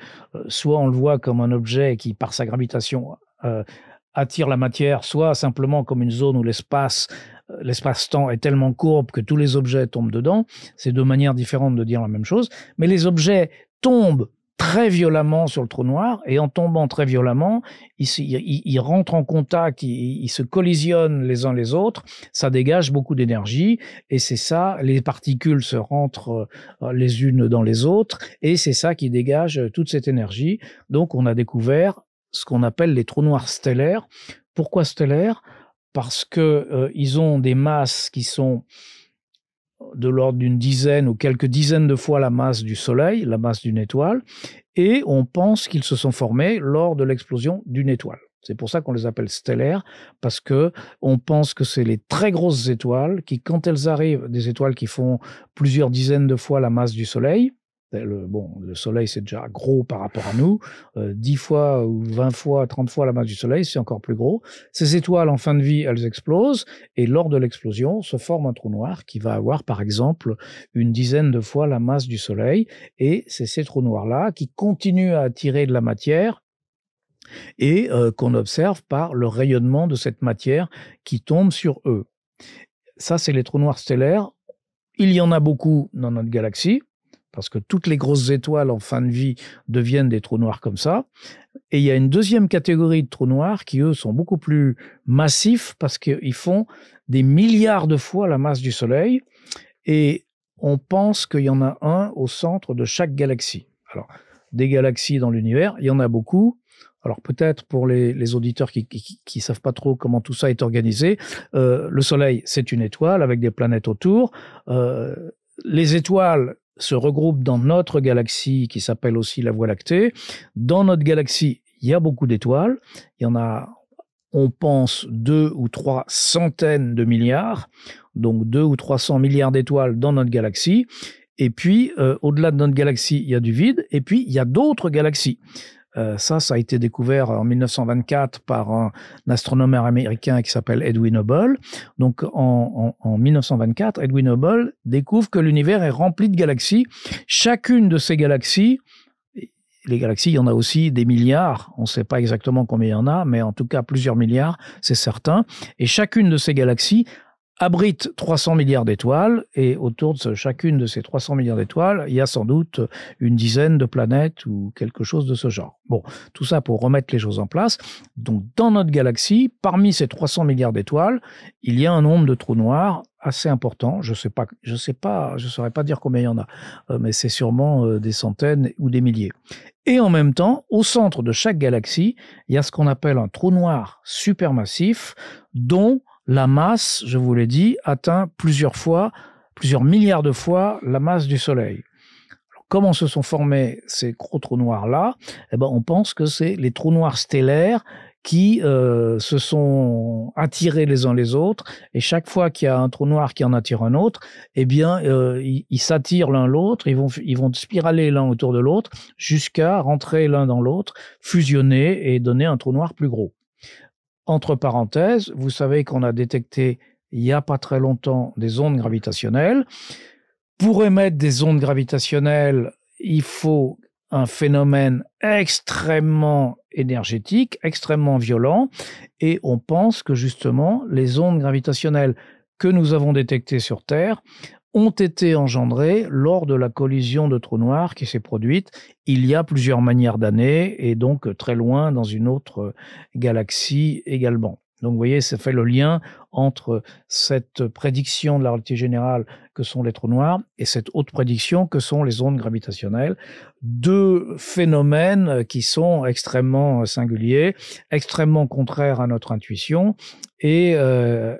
soit on le voit comme un objet qui, par sa gravitation, euh, attire la matière, soit simplement comme une zone où l'espace euh, l'espace-temps est tellement courbe que tous les objets tombent dedans. C'est deux manières différentes de dire la même chose. Mais les objets tombent très violemment sur le trou noir et en tombant très violemment, ils, rentrent en contact, ils, se collisionnent les uns les autres, ça dégage beaucoup d'énergie et c'est ça, les particules se rentrent euh, les unes dans les autres et c'est ça qui dégage euh, toute cette énergie. Donc on a découvert ce qu'on appelle les trous noirs stellaires. Pourquoi stellaires Parce qu'ils euh, ont des masses qui sont de l'ordre d'une dizaine ou quelques dizaines de fois la masse du Soleil, la masse d'une étoile, et on pense qu'ils se sont formés lors de l'explosion d'une étoile. C'est pour ça qu'on les appelle stellaires, parce que on pense que c'est les très grosses étoiles qui, quand elles arrivent, des étoiles qui font plusieurs dizaines de fois la masse du Soleil, le, euh, bon, le soleil, c'est déjà gros par rapport à nous. 10 euh, fois ou 20 fois, 30 fois la masse du soleil, c'est encore plus gros. Ces étoiles, en fin de vie, elles explosent. Et lors de l'explosion, se forme un trou noir qui va avoir, par exemple, une dizaine de fois la masse du soleil. Et c'est ces trous noirs-là qui continuent à attirer de la matière et euh, qu'on observe par le rayonnement de cette matière qui tombe sur eux. Ça, c'est les trous noirs stellaires. Il y en a beaucoup dans notre galaxie parce que toutes les grosses étoiles en fin de vie deviennent des trous noirs comme ça. Et il y a une deuxième catégorie de trous noirs qui, eux, sont beaucoup plus massifs parce qu'ils font des milliards de fois la masse du Soleil. Et on pense qu'il y en a un au centre de chaque galaxie. Alors, des galaxies dans l'univers, il y en a beaucoup. Alors peut-être pour les, auditeurs qui, ne savent pas trop comment tout ça est organisé, euh, le Soleil c'est une étoile avec des planètes autour. Euh, les étoiles se regroupe dans notre galaxie qui s'appelle aussi la Voie lactée. Dans notre galaxie, il y a beaucoup d'étoiles. Il y en a, on pense, deux ou trois centaines de milliards, donc deux ou trois cents milliards d'étoiles dans notre galaxie. Et puis, euh, au-delà de notre galaxie, il y a du vide. Et puis, il y a d'autres galaxies. Euh, ça, ça a été découvert en 1924 par un, astronome américain qui s'appelle Edwin Hubble. Donc, en, en, 1924, Edwin Hubble découvre que l'univers est rempli de galaxies. Chacune de ces galaxies, les galaxies, il y en a aussi des milliards. On ne sait pas exactement combien il y en a, mais en tout cas plusieurs milliards, c'est certain. Et chacune de ces galaxies abrite 300 milliards d'étoiles et autour de chacune de ces 300 milliards d'étoiles, il y a sans doute une dizaine de planètes ou quelque chose de ce genre. Bon, tout ça pour remettre les choses en place. Donc dans notre galaxie, parmi ces 300 milliards d'étoiles, il y a un nombre de trous noirs assez important. Je sais pas, je sais pas, je saurais pas dire combien il y en a, euh, mais c'est sûrement euh, des centaines ou des milliers. Et en même temps, au centre de chaque galaxie, il y a ce qu'on appelle un trou noir supermassif, dont la masse, je vous l'ai dit, atteint plusieurs fois, plusieurs milliards de fois la masse du Soleil. comment se sont formés ces gros trous noirs-là eh ben, On pense que c'est les trous noirs stellaires qui euh, se sont attirés les uns les autres et chaque fois qu'il y a un trou noir qui en attire un autre, eh bien euh, ils s'attirent l'un l'autre, ils vont ils vont spiraler l'un autour de l'autre jusqu'à rentrer l'un dans l'autre, fusionner et donner un trou noir plus gros. Entre parenthèses, vous savez qu'on a détecté il n'y a pas très longtemps des ondes gravitationnelles. Pour émettre des ondes gravitationnelles, il faut un phénomène extrêmement énergétique, extrêmement violent, et on pense que justement les ondes gravitationnelles que nous avons détectées sur Terre ont été engendrés lors de la collision de trous noirs qui s'est produite il y a plusieurs manières d'années et donc très loin dans une autre euh, galaxie également. Donc vous voyez, ça fait le lien entre cette prédiction de la relativité générale que sont les trous noirs et cette autre prédiction que sont les ondes gravitationnelles. Deux phénomènes qui sont extrêmement singuliers, extrêmement contraires à notre intuition et euh,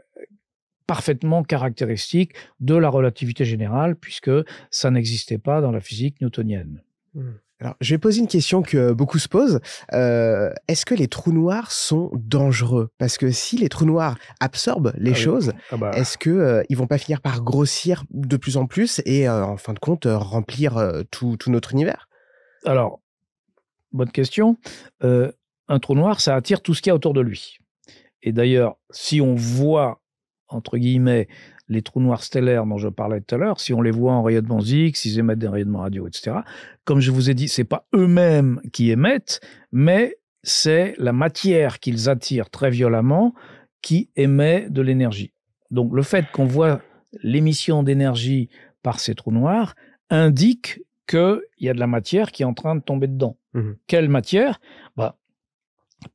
parfaitement caractéristique de la relativité générale, puisque ça n'existait pas dans la physique newtonienne. Hmm. Alors, je vais poser une question que euh, beaucoup se posent. Euh, est-ce que les trous noirs sont dangereux Parce que si les trous noirs absorbent les ah choses, ah bah. est-ce que ne euh, ils vont pas finir par grossir de plus en plus et, en fin de compte, remplir tout, tout, notre univers Alors, bonne question. un trou noir, ça attire tout ce qu'il y a autour de lui. Et d'ailleurs, si on voit entre guillemets, les trous noirs stellaires dont je parlais tout à l'heure, si on les voit en rayonnement Zig, s'ils émettent des rayonnements radio, etc., comme je vous ai dit, c'est pas eux-mêmes qui émettent, mais c'est la matière qu'ils attirent très violemment qui émet de l'énergie. Donc le fait qu'on voit l'émission d'énergie par ces trous noirs indique qu'il y a de la matière qui est en train de tomber dedans. Mmh Quelle matière bah,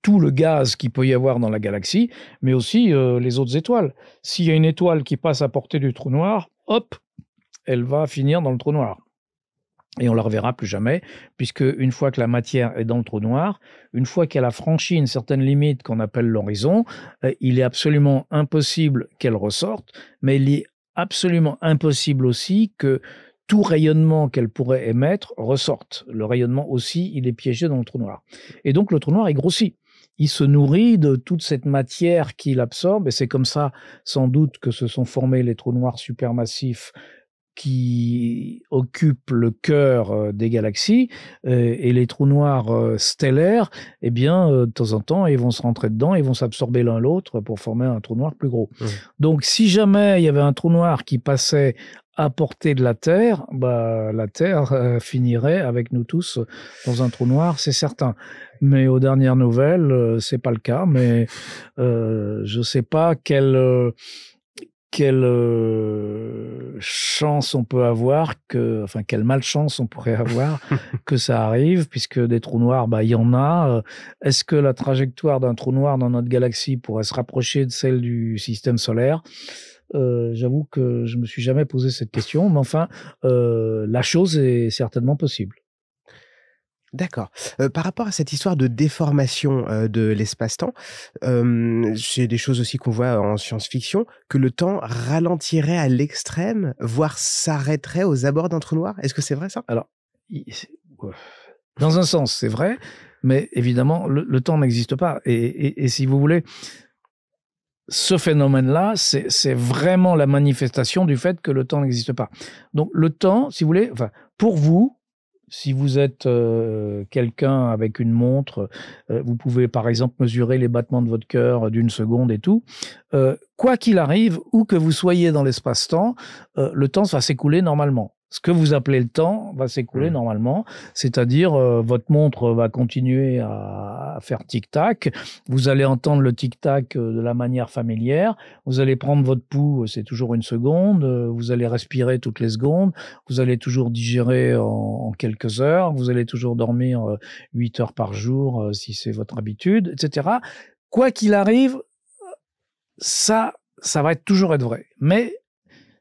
tout le gaz qu'il peut y avoir dans la galaxie, mais aussi euh, les autres étoiles. S'il y a une étoile qui passe à portée du trou noir, hop, elle va finir dans le trou noir. Et on la reverra plus jamais, puisque une fois que la matière est dans le trou noir, une fois qu'elle a franchi une certaine limite qu'on appelle l'horizon, euh, il est absolument impossible qu'elle ressorte, mais il est absolument impossible aussi que tout rayonnement qu'elle pourrait émettre ressorte. Le rayonnement aussi, il est piégé dans le trou noir. Et donc le trou noir est grossi. Il se nourrit de toute cette matière qu'il absorbe, et c'est comme ça, sans doute, que se sont formés les trous noirs supermassifs qui occupent le cœur euh, des galaxies euh, et les trous noirs euh, stellaires, eh bien, de temps en temps, ils vont se rentrer dedans, ils vont s'absorber l'un l'autre pour former un trou noir plus gros. Mmh. Donc, si jamais il y avait un trou noir qui passait à portée de la terre, bah, la terre euh, finirait avec nous tous dans un trou noir, c'est certain. Mais aux dernières nouvelles, euh, c'est pas le cas. Mais euh, je sais pas quelle euh, quelle chance on peut avoir que, enfin, quelle malchance on pourrait avoir que ça arrive, puisque des trous noirs, bah, il y en a. Est-ce que la trajectoire d'un trou noir dans notre galaxie pourrait se rapprocher de celle du système solaire? Euh, j'avoue que je me suis jamais posé cette question, mais enfin, euh, la chose est certainement possible. D'accord. Euh, par rapport à cette histoire de déformation de l'espace-temps, c'est des choses aussi qu'on voit en science-fiction, que le temps ralentirait à l'extrême, voire s'arrêterait aux abords d'un trou noir. Est-ce que c'est vrai ça Alors, dans un sens, c'est vrai, mais évidemment, le, temps n'existe pas. Et, et, si vous voulez, ce phénomène-là, c'est vraiment la manifestation du fait que le temps n'existe pas. Donc le temps, si vous voulez, enfin, pour vous, si vous êtes euh, quelqu'un avec une montre, euh, vous pouvez par exemple mesurer les battements de votre cœur d'une seconde et tout. Euh, quoi qu'il arrive, où que vous soyez dans l'espace-temps, le temps va s'écouler normalement ce que vous appelez le temps va s'écouler mmh. normalement, c'est-à-dire euh, votre montre va continuer à, faire tic-tac, vous allez entendre le tic-tac euh, de la manière familière, vous allez prendre votre pouls, euh, c'est toujours une seconde, vous allez respirer toutes les secondes, vous allez toujours digérer en, quelques heures, vous allez toujours dormir 8 heures par jour si c'est votre habitude, etc. Quoi qu'il arrive, ça, ça va toujours être vrai. Mais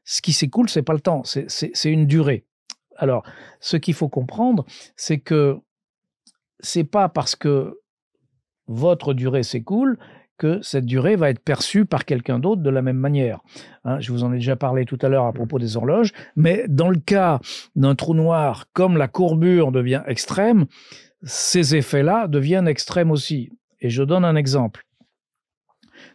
ce qui s'écoule, c'est pas le temps, c'est une durée. Alors, ce qu'il faut comprendre, c'est que c'est pas parce que votre durée s'écoule que cette durée va être perçue par quelqu'un d'autre de la même manière. Hein. je vous en ai déjà parlé tout à l'heure à mmh. propos des horloges, mais dans le cas d'un trou noir, comme la courbure devient extrême, ces effets-là deviennent extrêmes aussi. Et je donne un exemple.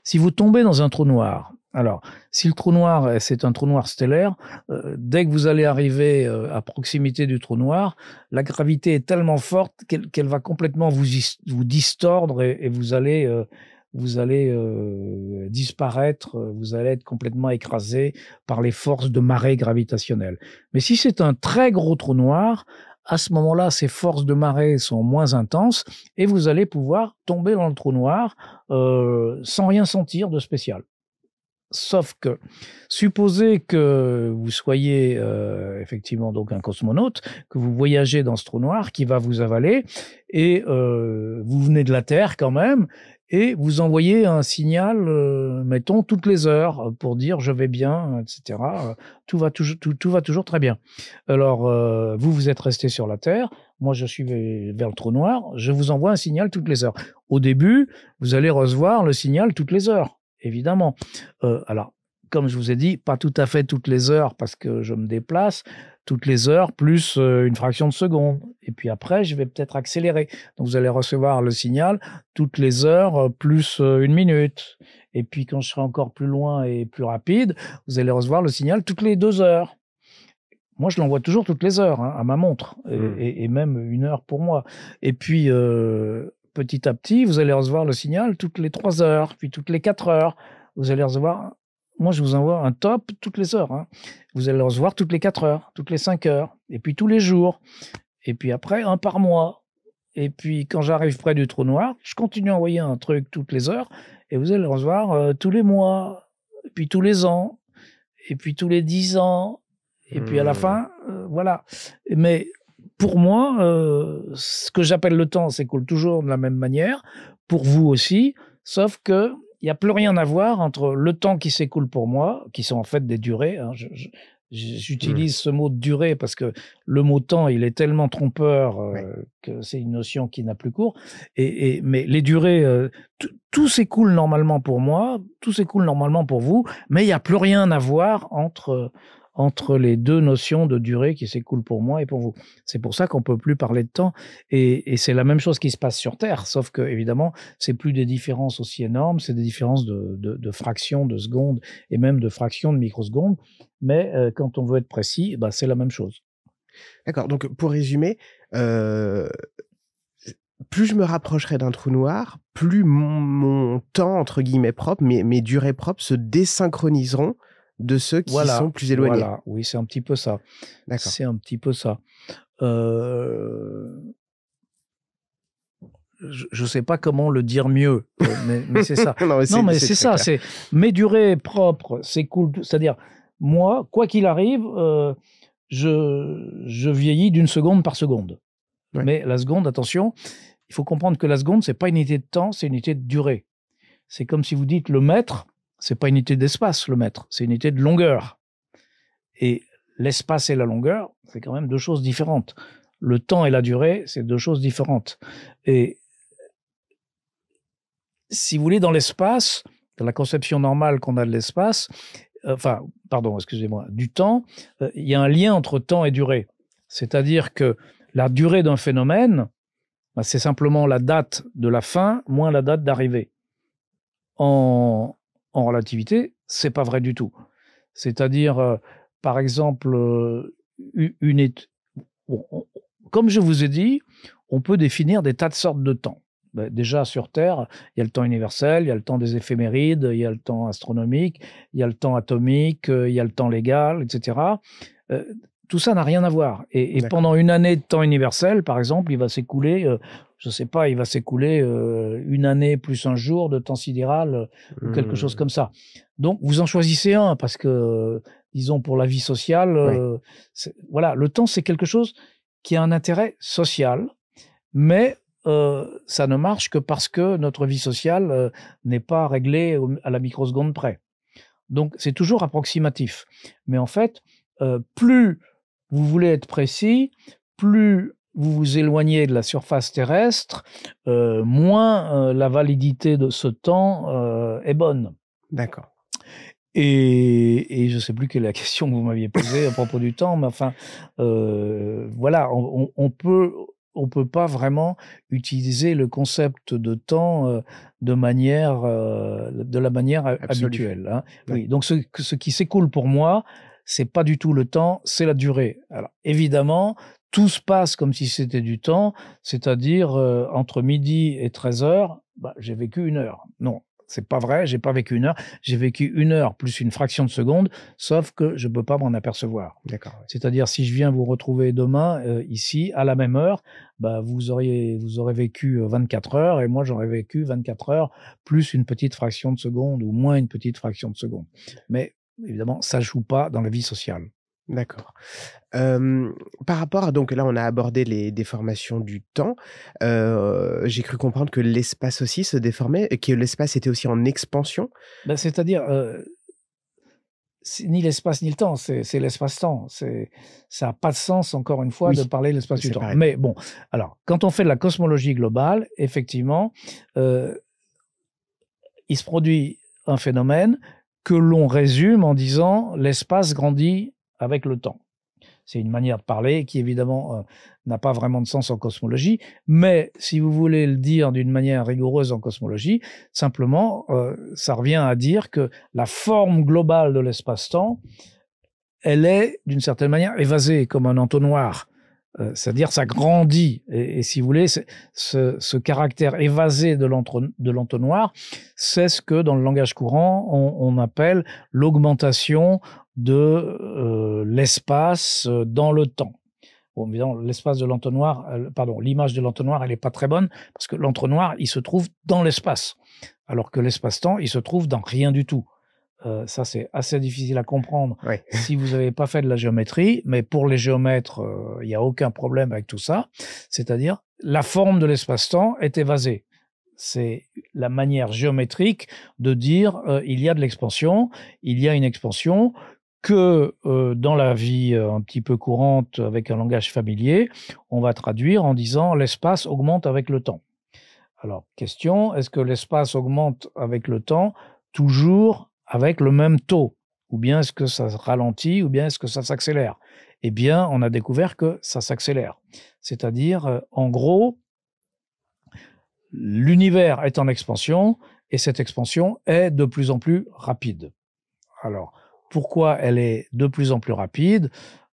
Si vous tombez dans un trou noir alors, si le trou noir, euh, c'est un trou noir stellaire, euh, dès que vous allez arriver euh, à proximité du trou noir, la gravité est tellement forte qu'elle va complètement vous, distordre et, vous allez, vous allez disparaître, vous allez être complètement écrasé par les forces de marée gravitationnelle. Mais si c'est un très gros trou noir, à ce moment-là, ces forces de marée sont moins intenses et vous allez pouvoir tomber dans le trou noir sans rien sentir de spécial. Sauf que, supposez que vous soyez euh, effectivement donc un cosmonaute, que vous voyagez dans ce trou noir qui va vous avaler, et euh, vous venez de la Terre quand même, et vous envoyez un signal, euh, mettons, toutes les heures pour dire je vais bien, etc. Tout va, tout, va toujours très bien. Alors, vous, vous êtes resté sur la Terre, moi, je suis vers le trou noir, je vous envoie un signal toutes les heures. Au début, vous allez recevoir le signal toutes les heures évidemment. Euh, alors, comme je vous ai dit, pas tout à fait toutes les heures parce que je me déplace, toutes les heures plus euh, une fraction de seconde. Et puis après, je vais peut-être accélérer. Donc vous allez recevoir le signal toutes les heures euh, plus une minute. Et puis quand je serai encore plus loin et plus rapide, vous allez recevoir le signal toutes les deux heures. Moi, je l'envoie toujours toutes les heures hein, à ma montre mmh. et, même une heure pour moi. Et puis, petit à petit, vous allez recevoir le signal toutes les 3 heures, puis toutes les 4 heures. Vous allez recevoir, moi je vous envoie un top toutes les heures. Hein. Vous allez recevoir toutes les 4 heures, toutes les 5 heures, et puis tous les jours. Et puis après, un par mois. Et puis quand j'arrive près du trou noir, je continue à envoyer un truc toutes les heures, et vous allez recevoir euh, tous les mois, puis tous les ans, et puis tous les 10 ans. Et puis à la mmh. fin, euh, voilà. Mais pour moi, euh, ce que j'appelle le temps s'écoule toujours de la même manière, pour vous aussi, sauf que il n'y a plus rien à voir entre le temps qui s'écoule pour moi, qui sont en fait des durées. Hein. J'utilise mmh. ce mot de durée parce que le mot temps, il est tellement trompeur euh, que c'est une notion qui n'a plus cours. Et, mais les durées, euh, tout s'écoule normalement pour moi, tout s'écoule normalement pour vous, mais il n'y a plus rien à voir entre entre les deux notions de durée qui s'écoulent pour moi et pour vous. C'est pour ça qu'on peut plus parler de temps. Et, c'est la même chose qui se passe sur Terre, sauf que évidemment, c'est plus des différences aussi énormes, c'est des différences de, de, fractions de secondes et même de fractions de microsecondes. Mais euh, quand on veut être précis, bah, c'est la même chose. D'accord. Donc pour résumer. Euh, plus je me rapprocherai d'un trou noir, plus mon, temps, entre guillemets, propre, mes durées propres se désynchroniseront de ceux qui sont plus éloignés. Voilà. Oui, c'est un petit peu ça. C'est un petit peu ça. Euh, je ne sais pas comment le dire mieux, euh, mais, c'est ça. non, mais c'est ça. C'est mes durées propres, c'est cool. C'est-à-dire, moi, quoi qu'il arrive, euh, je, vieillis d'une seconde par seconde. Mais la seconde, attention, il faut comprendre que la seconde, c'est pas une unité de temps, c'est une unité de durée. C'est comme si vous dites le mètre, c'est pas une unité d'espace, le mètre, c'est une unité de longueur. Et l'espace et la longueur, c'est quand même deux choses différentes. Le temps et la durée, c'est deux choses différentes. Et si vous voulez, dans l'espace, dans la conception normale qu'on a de l'espace, euh, enfin, pardon, excusez-moi, du temps, euh, il y a un lien entre temps et durée. C'est-à-dire que la durée d'un phénomène, bah, c'est simplement la date de la fin moins la date d'arrivée. En, en relativité, c'est pas vrai du tout. C'est-à-dire, euh, par exemple, euh, une comme je vous ai dit, on peut définir des tas de sortes de temps. Bah, déjà sur Terre, il y a le temps universel, il y a le temps des éphémérides, il y a le temps astronomique, il y a le temps atomique, euh, il y a le temps légal, etc. tout ça n'a rien à voir. et pendant une année de temps universel, par exemple, il va s'écouler je sais pas, il va s'écouler euh, une année plus un jour de temps sidéral euh, ou quelque chose mmh. comme ça. Donc vous en choisissez un parce que, disons pour la vie sociale, euh, voilà, le temps c'est quelque chose qui a un intérêt social, mais ça ne marche que parce que notre vie sociale n'est pas réglée à la microseconde près. Donc c'est toujours approximatif. Mais en fait, plus vous voulez être précis, plus vous vous éloignez de la surface terrestre, euh, moins euh, la validité de ce temps euh, est bonne. D'accord. Et, je ne sais plus quelle est la question que vous m'aviez posée à propos du temps, mais enfin, voilà, on, ne peut on peut pas vraiment utiliser le concept de temps de manière de la manière habituelle. Hein. donc ce, ce qui s'écoule pour moi, c'est pas du tout le temps, c'est la durée. Alors évidemment, tout se passe comme si c'était du temps, c'est-à-dire euh, entre midi et 13 heures, bah, j'ai vécu une heure. Non, c'est pas vrai, j'ai pas vécu une heure, j'ai vécu une heure plus une fraction de seconde, sauf que je peux pas m'en apercevoir. D'accord. C'est-à-dire si je viens vous retrouver demain euh, ici à la même heure, bah, vous auriez vous aurez vécu 24 euh, heures et moi j'aurais vécu 24 heures plus une petite fraction de seconde ou moins une petite fraction de seconde. Mais évidemment, ça joue pas dans la vie sociale. D'accord. par rapport à, donc là, on a abordé les déformations du temps. J'ai cru comprendre que l'espace aussi se déformait et que l'espace était aussi en expansion. Bah, c'est-à-dire, ni l'espace ni le temps, c'est l'espace-temps. Ça n'a pas de sens, encore une fois, de parler de l'espace du temps. Mais bon, alors, quand on fait de la cosmologie globale, effectivement, il se produit un phénomène que l'on résume en disant l'espace grandit avec le temps. C'est une manière de parler qui, évidemment, euh, n'a pas vraiment de sens en cosmologie, mais si vous voulez le dire d'une manière rigoureuse en cosmologie, simplement, euh, ça revient à dire que la forme globale de l'espace-temps, elle est, d'une certaine manière, évasée comme un entonnoir. Euh, c'est-à-dire, ça grandit. Et, si vous voulez, ce, caractère évasé de l'entonnoir, c'est ce que, dans le langage courant, on appelle l'augmentation de euh, l'espace euh, dans le temps. Bon, l'espace de l'entonnoir, pardon, l'image de l'entonnoir, elle n'est pas très bonne parce que l'entonnoir, il se trouve dans l'espace, alors que l'espace-temps, il se trouve dans rien du tout. Euh, ça, c'est assez difficile à comprendre si vous n'avez pas fait de la géométrie, mais pour les géomètres, il n'y a aucun problème avec tout ça. C'est-à-dire, la forme de l'espace-temps est évasée. C'est la manière géométrique de dire il y a de l'expansion, il y a une expansion que euh, dans la vie euh, un petit peu courante avec un langage familier, on va traduire en disant l'espace augmente avec le temps. Alors, question, est-ce que l'espace augmente avec le temps toujours avec le même taux Ou bien est-ce que ça se ralentit Ou bien est-ce que ça s'accélère Eh bien, on a découvert que ça s'accélère. C'est-à-dire, euh, en gros, l'univers est en expansion et cette expansion est de plus en plus rapide. Alors, pourquoi elle est de plus en plus rapide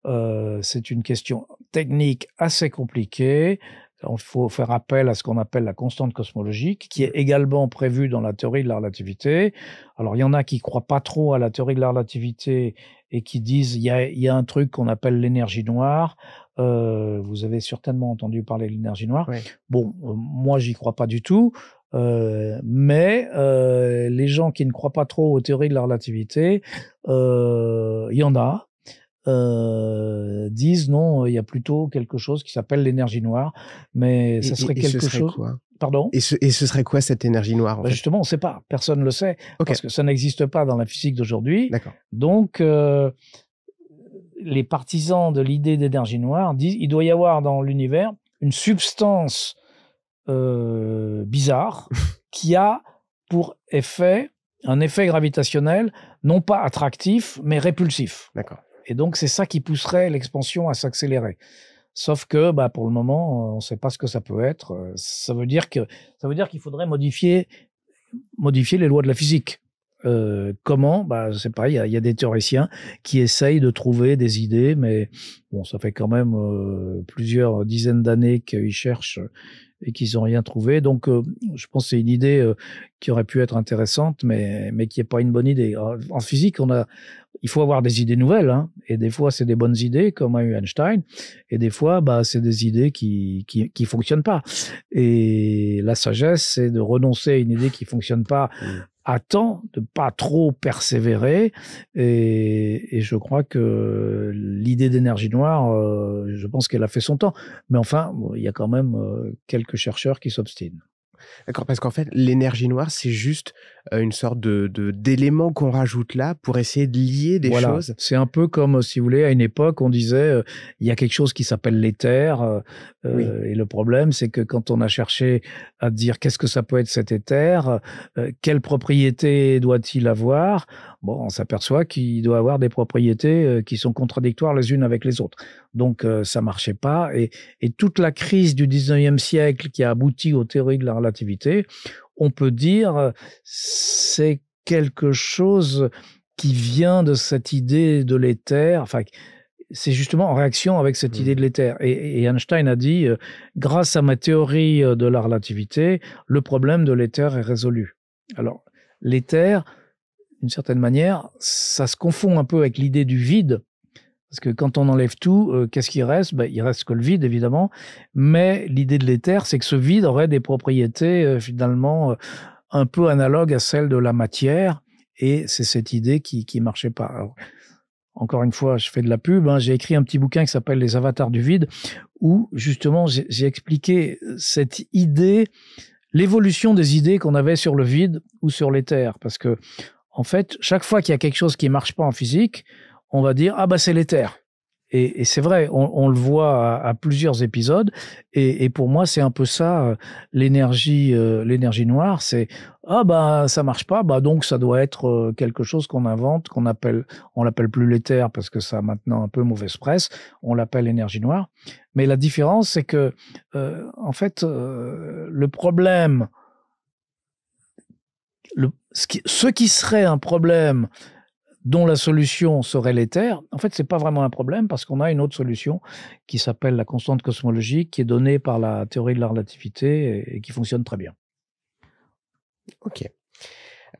euh, C'est une question technique assez compliquée. Il faut faire appel à ce qu'on appelle la constante cosmologique, qui est mmh. également prévue dans la théorie de la relativité. Alors, il y en a qui croient pas trop à la théorie de la relativité et qui disent il y a, un truc qu'on appelle l'énergie noire. Euh, vous avez certainement entendu parler de l'énergie noire. Bon, euh, moi, j'y crois pas du tout. Euh, mais euh, les gens qui ne croient pas trop aux théories de la relativité, il euh, y en a, disent non, il y a plutôt quelque chose qui s'appelle l'énergie noire, mais ça serait quelque chose. Pardon et ce, et ce, serait quoi cette énergie noire bah, Justement, on ne sait pas, personne ne le sait, parce que ça n'existe pas dans la physique d'aujourd'hui. Donc, les partisans de l'idée d'énergie noire disent il doit y avoir dans l'univers une substance euh, bizarre qui a pour effet un effet gravitationnel non pas attractif mais répulsif. D'accord. Et donc c'est ça qui pousserait l'expansion à s'accélérer. Sauf que bah, pour le moment euh, on ne sait pas ce que ça peut être. Euh, ça veut dire que ça veut dire qu'il faudrait modifier modifier les lois de la physique. Euh, comment bah, C'est pareil, il y, a des théoriciens qui essayent de trouver des idées, mais bon, ça fait quand même euh, plusieurs dizaines d'années qu'ils cherchent et qu'ils n'ont rien trouvé. Donc, euh, je pense que c'est une idée euh, qui aurait pu être intéressante, mais, mais qui n'est pas une bonne idée. En physique, on a, il faut avoir des idées nouvelles, hein, et des fois, c'est des bonnes idées, comme a eu Einstein, et des fois, bah, c'est des idées qui ne fonctionnent pas. Et la sagesse, c'est de renoncer à une idée qui fonctionne pas mmh à temps, de pas trop persévérer. Et, je crois que l'idée d'énergie noire, euh, je pense qu'elle a fait son temps. Mais enfin, il y a quand même euh, quelques chercheurs qui s'obstinent. D'accord, parce qu'en fait, l'énergie noire, c'est juste euh, une sorte de d'élément qu'on rajoute là pour essayer de lier des choses. C'est un peu comme, euh, si vous voulez, à une époque, on disait euh, il y a quelque chose qui s'appelle l'éther, et le problème, c'est que quand on a cherché à dire qu'est-ce que ça peut être cet éther, quelles propriétés doit-il avoir, on s'aperçoit qu'il doit avoir des propriétés euh, qui sont contradictoires les unes avec les autres. Donc euh, ça marchait pas. Et, toute la crise du 19e siècle qui a abouti aux théories de la relativité, on peut dire, euh, c'est quelque chose qui vient de cette idée de l'éther, enfin, c'est justement en réaction avec cette mmh. idée de l'éther. Et, Einstein a dit, grâce à ma théorie de la relativité, le problème de l'éther est résolu. Alors, l'éther, d'une certaine manière, ça se confond un peu avec l'idée du vide. Parce que quand on enlève tout, euh, qu'est-ce qui reste ben, Il reste que le vide, évidemment. Mais l'idée de l'éther, c'est que ce vide aurait des propriétés, euh, finalement, euh, un peu analogues à celles de la matière. Et c'est cette idée qui ne marchait pas. encore une fois, je fais de la pub. Hein, j'ai écrit un petit bouquin qui s'appelle Les avatars du vide, où justement j'ai expliqué cette idée l'évolution des idées qu'on avait sur le vide ou sur l'éther. Parce que en fait, chaque fois qu'il y a quelque chose qui marche pas en physique, on va dire ah bah c'est l'éther. Et, c'est vrai, on, le voit à, plusieurs épisodes. Et, pour moi, c'est un peu ça euh, l'énergie, euh, l'énergie noire. C'est ah bah ça marche pas, bah donc ça doit être euh, quelque chose qu'on invente, qu'on appelle, on l'appelle plus l'éther parce que ça a maintenant un peu mauvaise presse. On l'appelle énergie noire. Mais la différence, c'est que en fait, le problème ce, qui, serait un problème dont la solution serait l'éther, en fait, ce n'est pas vraiment un problème parce qu'on a une autre solution qui s'appelle la constante cosmologique, qui est donnée par la théorie de la relativité et, qui fonctionne très bien. Ok.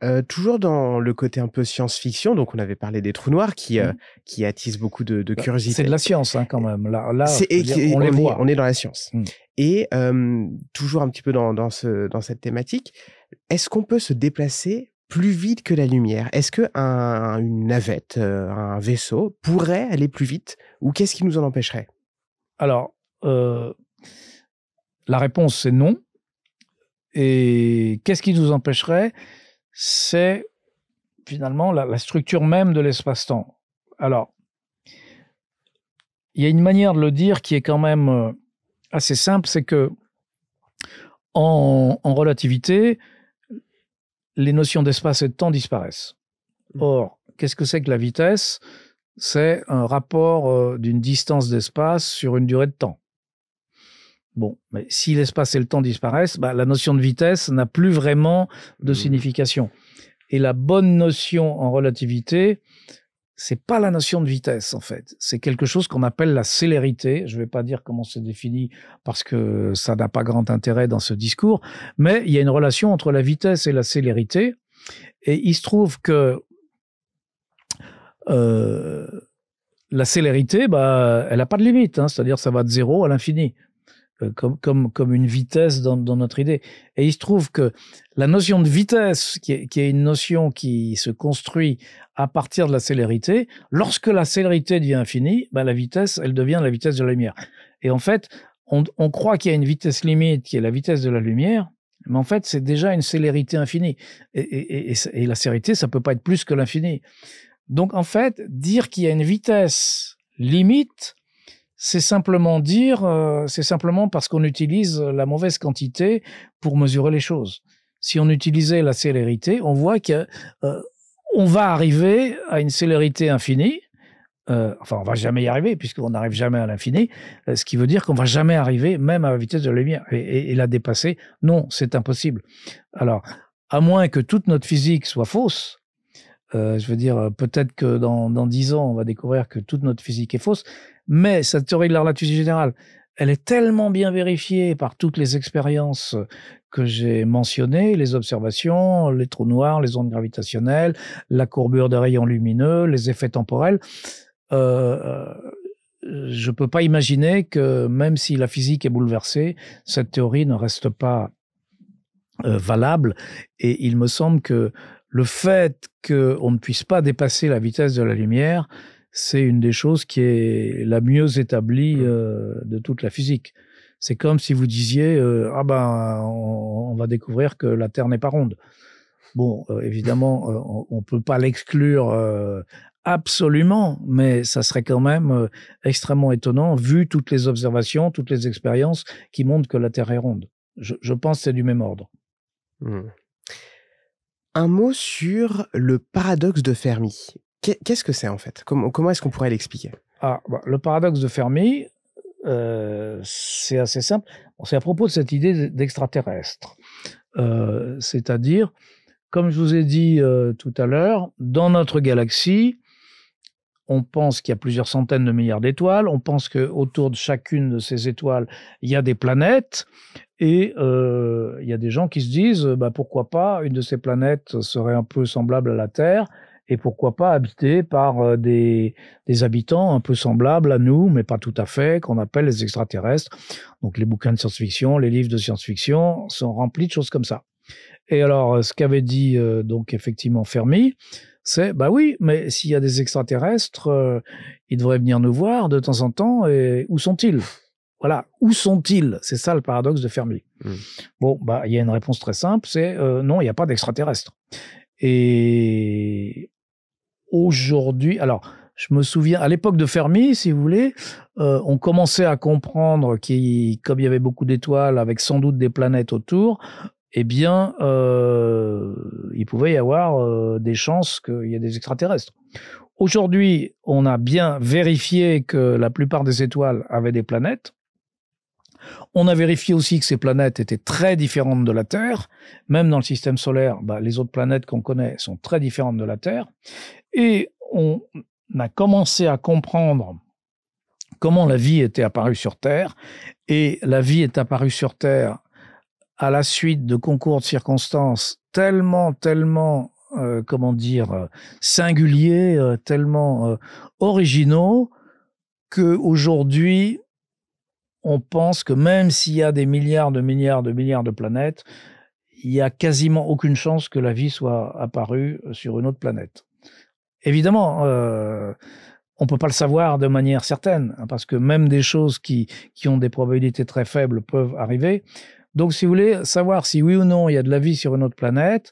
Euh, toujours dans le côté un peu science-fiction, donc on avait parlé des trous noirs qui, euh, mm-hmm. qui attisent beaucoup de, bah, curiosité. C'est de la science hein, quand même. Là, on, les voit. Est, on est dans la science. Mm. Et euh, toujours un petit peu dans, dans, ce, dans cette thématique, est-ce qu'on peut se déplacer plus vite que la lumière Est-ce qu'une navette, euh, un vaisseau pourrait aller plus vite ou qu'est-ce qui nous en empêcherait Alors, euh, la réponse c'est non. Et qu'est-ce qui nous empêcherait C'est finalement la, structure même de l'espace-temps. Alors, il y a une manière de le dire qui est quand même euh, assez simple, c'est que en relativité, les notions d'espace et de temps disparaissent. Mm. Or, qu'est-ce que c'est que la vitesse C'est un rapport euh, d'une distance d'espace sur une durée de temps. Bon, mais si l'espace et le temps disparaissent, bah, la notion de vitesse n'a plus vraiment de mm. signification. Et la bonne notion en relativité, c'est pas la notion de vitesse en fait. C'est quelque chose qu'on appelle la célérité. Je ne vais pas dire comment c'est défini parce que ça n'a pas grand intérêt dans ce discours, mais il y a une relation entre la vitesse et la célérité. Et il se trouve que euh, la célérité, bah, elle n'a pas de limite, hein. c'est-à-dire ça va de zéro à l'infini. Euh, comme, comme, comme une vitesse dans, dans, notre idée. Et il se trouve que la notion de vitesse, qui est, qui est, une notion qui se construit à partir de la célérité, lorsque la célérité devient infinie, ben la vitesse, elle devient la vitesse de la lumière. Et en fait, on, on croit qu'il y a une vitesse limite qui est la vitesse de la lumière, mais en fait, c'est déjà une célérité infinie. Et, et, et, et la célérité, ça peut pas être plus que l'infini. Donc en fait, dire qu'il y a une vitesse limite, c'est simplement dire, euh, c'est simplement parce qu'on utilise la mauvaise quantité pour mesurer les choses. Si on utilisait la célérité, on voit que euh, on va arriver à une célérité infinie. Euh, enfin, on va jamais y arriver puisqu'on n'arrive jamais à l'infini. ce qui veut dire qu'on va jamais arriver, même à la vitesse de la lumière, et, la dépasser. Non, c'est impossible. Alors, à moins que toute notre physique soit fausse, je veux dire, peut-être que dans dix ans, on va découvrir que toute notre physique est fausse. Mais cette théorie de la relativité générale, elle est tellement bien vérifiée par toutes les expériences que j'ai mentionnées, les observations, les trous noirs, les ondes gravitationnelles, la courbure des rayons lumineux, les effets temporels. Euh, euh, je ne peux pas imaginer que même si la physique est bouleversée, cette théorie ne reste pas euh, valable. Et il me semble que le fait qu'on ne puisse pas dépasser la vitesse de la lumière, c'est une des choses qui est la mieux établie mmh. euh, de toute la physique. C'est comme si vous disiez euh, ah ben on, va découvrir que la Terre n'est pas ronde. Bon, euh, évidemment, on, ne peut pas l'exclure absolument, mais ça serait quand même extrêmement étonnant vu toutes les observations, toutes les expériences qui montrent que la Terre est ronde. Je, pense c'est du même ordre. Mmh. Un mot sur le paradoxe de Fermi. Qu'est-ce que c'est en fait Comment, est-ce qu'on pourrait l'expliquer ah, bah, Le paradoxe de Fermi, euh, c'est assez simple. C'est à propos de cette idée d'extraterrestre. Euh, c'est-à-dire, comme je vous ai dit euh, tout à l'heure, dans notre galaxie, on pense qu'il y a plusieurs centaines de milliards d'étoiles, on pense qu'autour de chacune de ces étoiles, il y a des planètes, et il y a des gens qui se disent, bah, pourquoi pas, une de ces planètes serait un peu semblable à la Terre, et pourquoi pas habité par euh, des, habitants un peu semblables à nous, mais pas tout à fait, qu'on appelle les extraterrestres. Donc les bouquins de science-fiction, les livres de science-fiction sont remplis de choses comme ça. Et alors, euh, ce qu'avait dit euh, donc effectivement Fermi, c'est bah oui, mais s'il y a des extraterrestres, ils devraient venir nous voir de temps en temps. Et où sont-ils Voilà, où sont-ils C'est ça le paradoxe de Fermi. Mmh. Bon, bah il y a une réponse très simple, c'est non, il n'y a pas d'extraterrestres. Et aujourd'hui, alors je me souviens, à l'époque de Fermi, si vous voulez, euh, on commençait à comprendre qu'il, comme il y avait beaucoup d'étoiles, avec sans doute des planètes autour, eh bien, euh, il pouvait y avoir euh, des chances qu'il y ait des extraterrestres. Aujourd'hui, on a bien vérifié que la plupart des étoiles avaient des planètes. On a vérifié aussi que ces planètes étaient très différentes de la Terre. Même dans le système solaire, bah, les autres planètes qu'on connaît sont très différentes de la Terre. Et on a commencé à comprendre comment la vie était apparue sur Terre. Et la vie est apparue sur Terre à la suite de concours de circonstances tellement, tellement, euh, comment dire, euh, singuliers, euh, tellement originaux, que aujourd'hui, on pense que même s'il y a des milliards de milliards de milliards de planètes, il y a quasiment aucune chance que la vie soit apparue sur une autre planète. Évidemment, euh, on ne peut pas le savoir de manière certaine, hein, parce que même des choses qui, ont des probabilités très faibles peuvent arriver. Donc, si vous voulez savoir si oui ou non il y a de la vie sur une autre planète,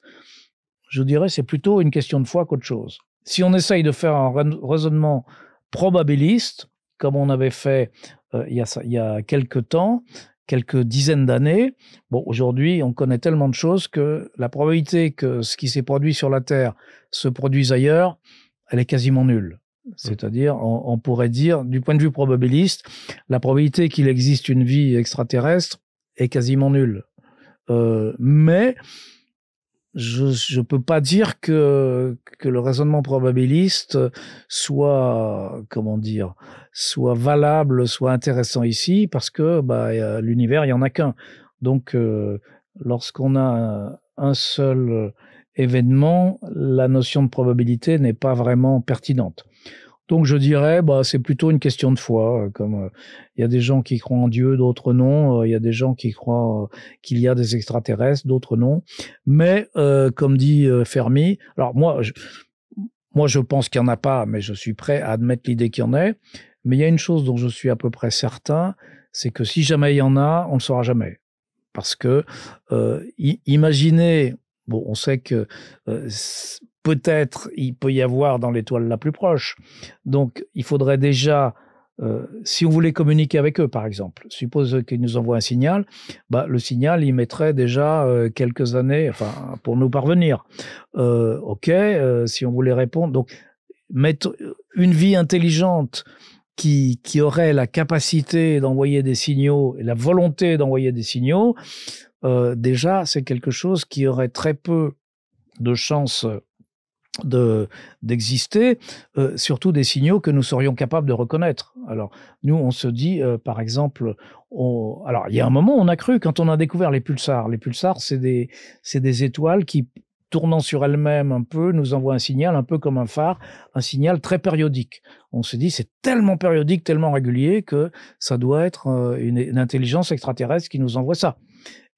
je dirais c'est plutôt une question de foi qu'autre chose. Si on essaye de faire un raisonnement probabiliste, comme on avait fait euh, il, y a, il y a quelques temps, quelques dizaines d'années. Bon, aujourd'hui, on connaît tellement de choses que la probabilité que ce qui s'est produit sur la Terre se produise ailleurs, elle est quasiment nulle. Mmh. C'est-à-dire, on, pourrait dire, du point de vue probabiliste, la probabilité qu'il existe une vie extraterrestre est quasiment nulle. Euh, mais je ne peux pas dire que, que le raisonnement probabiliste soit, comment dire, soit valable, soit intéressant ici, parce que bah, euh, l'univers, il y en a qu'un. Donc, euh, lorsqu'on a un seul événement, la notion de probabilité n'est pas vraiment pertinente. Donc je dirais, bah, c'est plutôt une question de foi. Euh, comme euh, il y a des gens qui croient en Dieu, d'autres non. Euh, il y a des gens qui croient qu'il y a des extraterrestres, d'autres non. Mais comme dit Fermi, alors moi, je, moi je pense qu'il n'y en a pas, mais je suis prêt à admettre l'idée qu'il y en ait. Mais il y a une chose dont je suis à peu près certain, c'est que si jamais il y en a, on ne saura jamais. Parce que imaginez Bon, on sait que peut-être il peut y avoir dans l'étoile la plus proche. Donc il faudrait déjà euh, si on voulait communiquer avec eux, par exemple, suppose qu'ils nous envoient un signal, bah, le signal, il mettrait déjà euh, quelques années enfin, pour nous parvenir. Euh, OK, si on voulait répondre, donc mettre une vie intelligente qui, qui aurait la capacité d'envoyer des signaux et la volonté d'envoyer des signaux, déjà, c'est quelque chose qui aurait très peu de chances d'exister, euh, surtout des signaux que nous serions capables de reconnaître. Alors, nous, on se dit, euh, par exemple, on, alors il y a un moment, on a cru quand on a découvert les pulsars. Les pulsars, c'est des, c'est des étoiles qui tournant sur elles-mêmes un peu, nous envoie un signal un peu comme un phare, un signal très périodique. On se dit c'est tellement périodique, tellement régulier que ça doit être euh, une, intelligence extraterrestre qui nous envoie ça.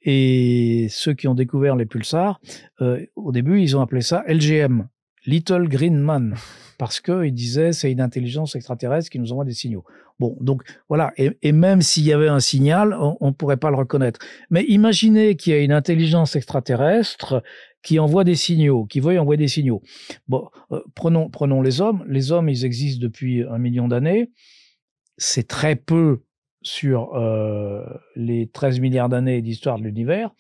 Et ceux qui ont découvert les pulsars, euh, au début, ils ont appelé ça LGM, Little Green Man, parce qu'il disait c'est une intelligence extraterrestre qui nous envoie des signaux. Bon, donc voilà, et, même s'il y avait un signal, on ne pourrait pas le reconnaître. Mais imaginez qu'il y a une intelligence extraterrestre qui envoie des signaux, qui veuille envoyer des signaux. Bon, euh, prenons, prenons les hommes. Les hommes, ils existent depuis un million d'années. C'est très peu sur euh, les 13 milliards d'années d'histoire de l'univers,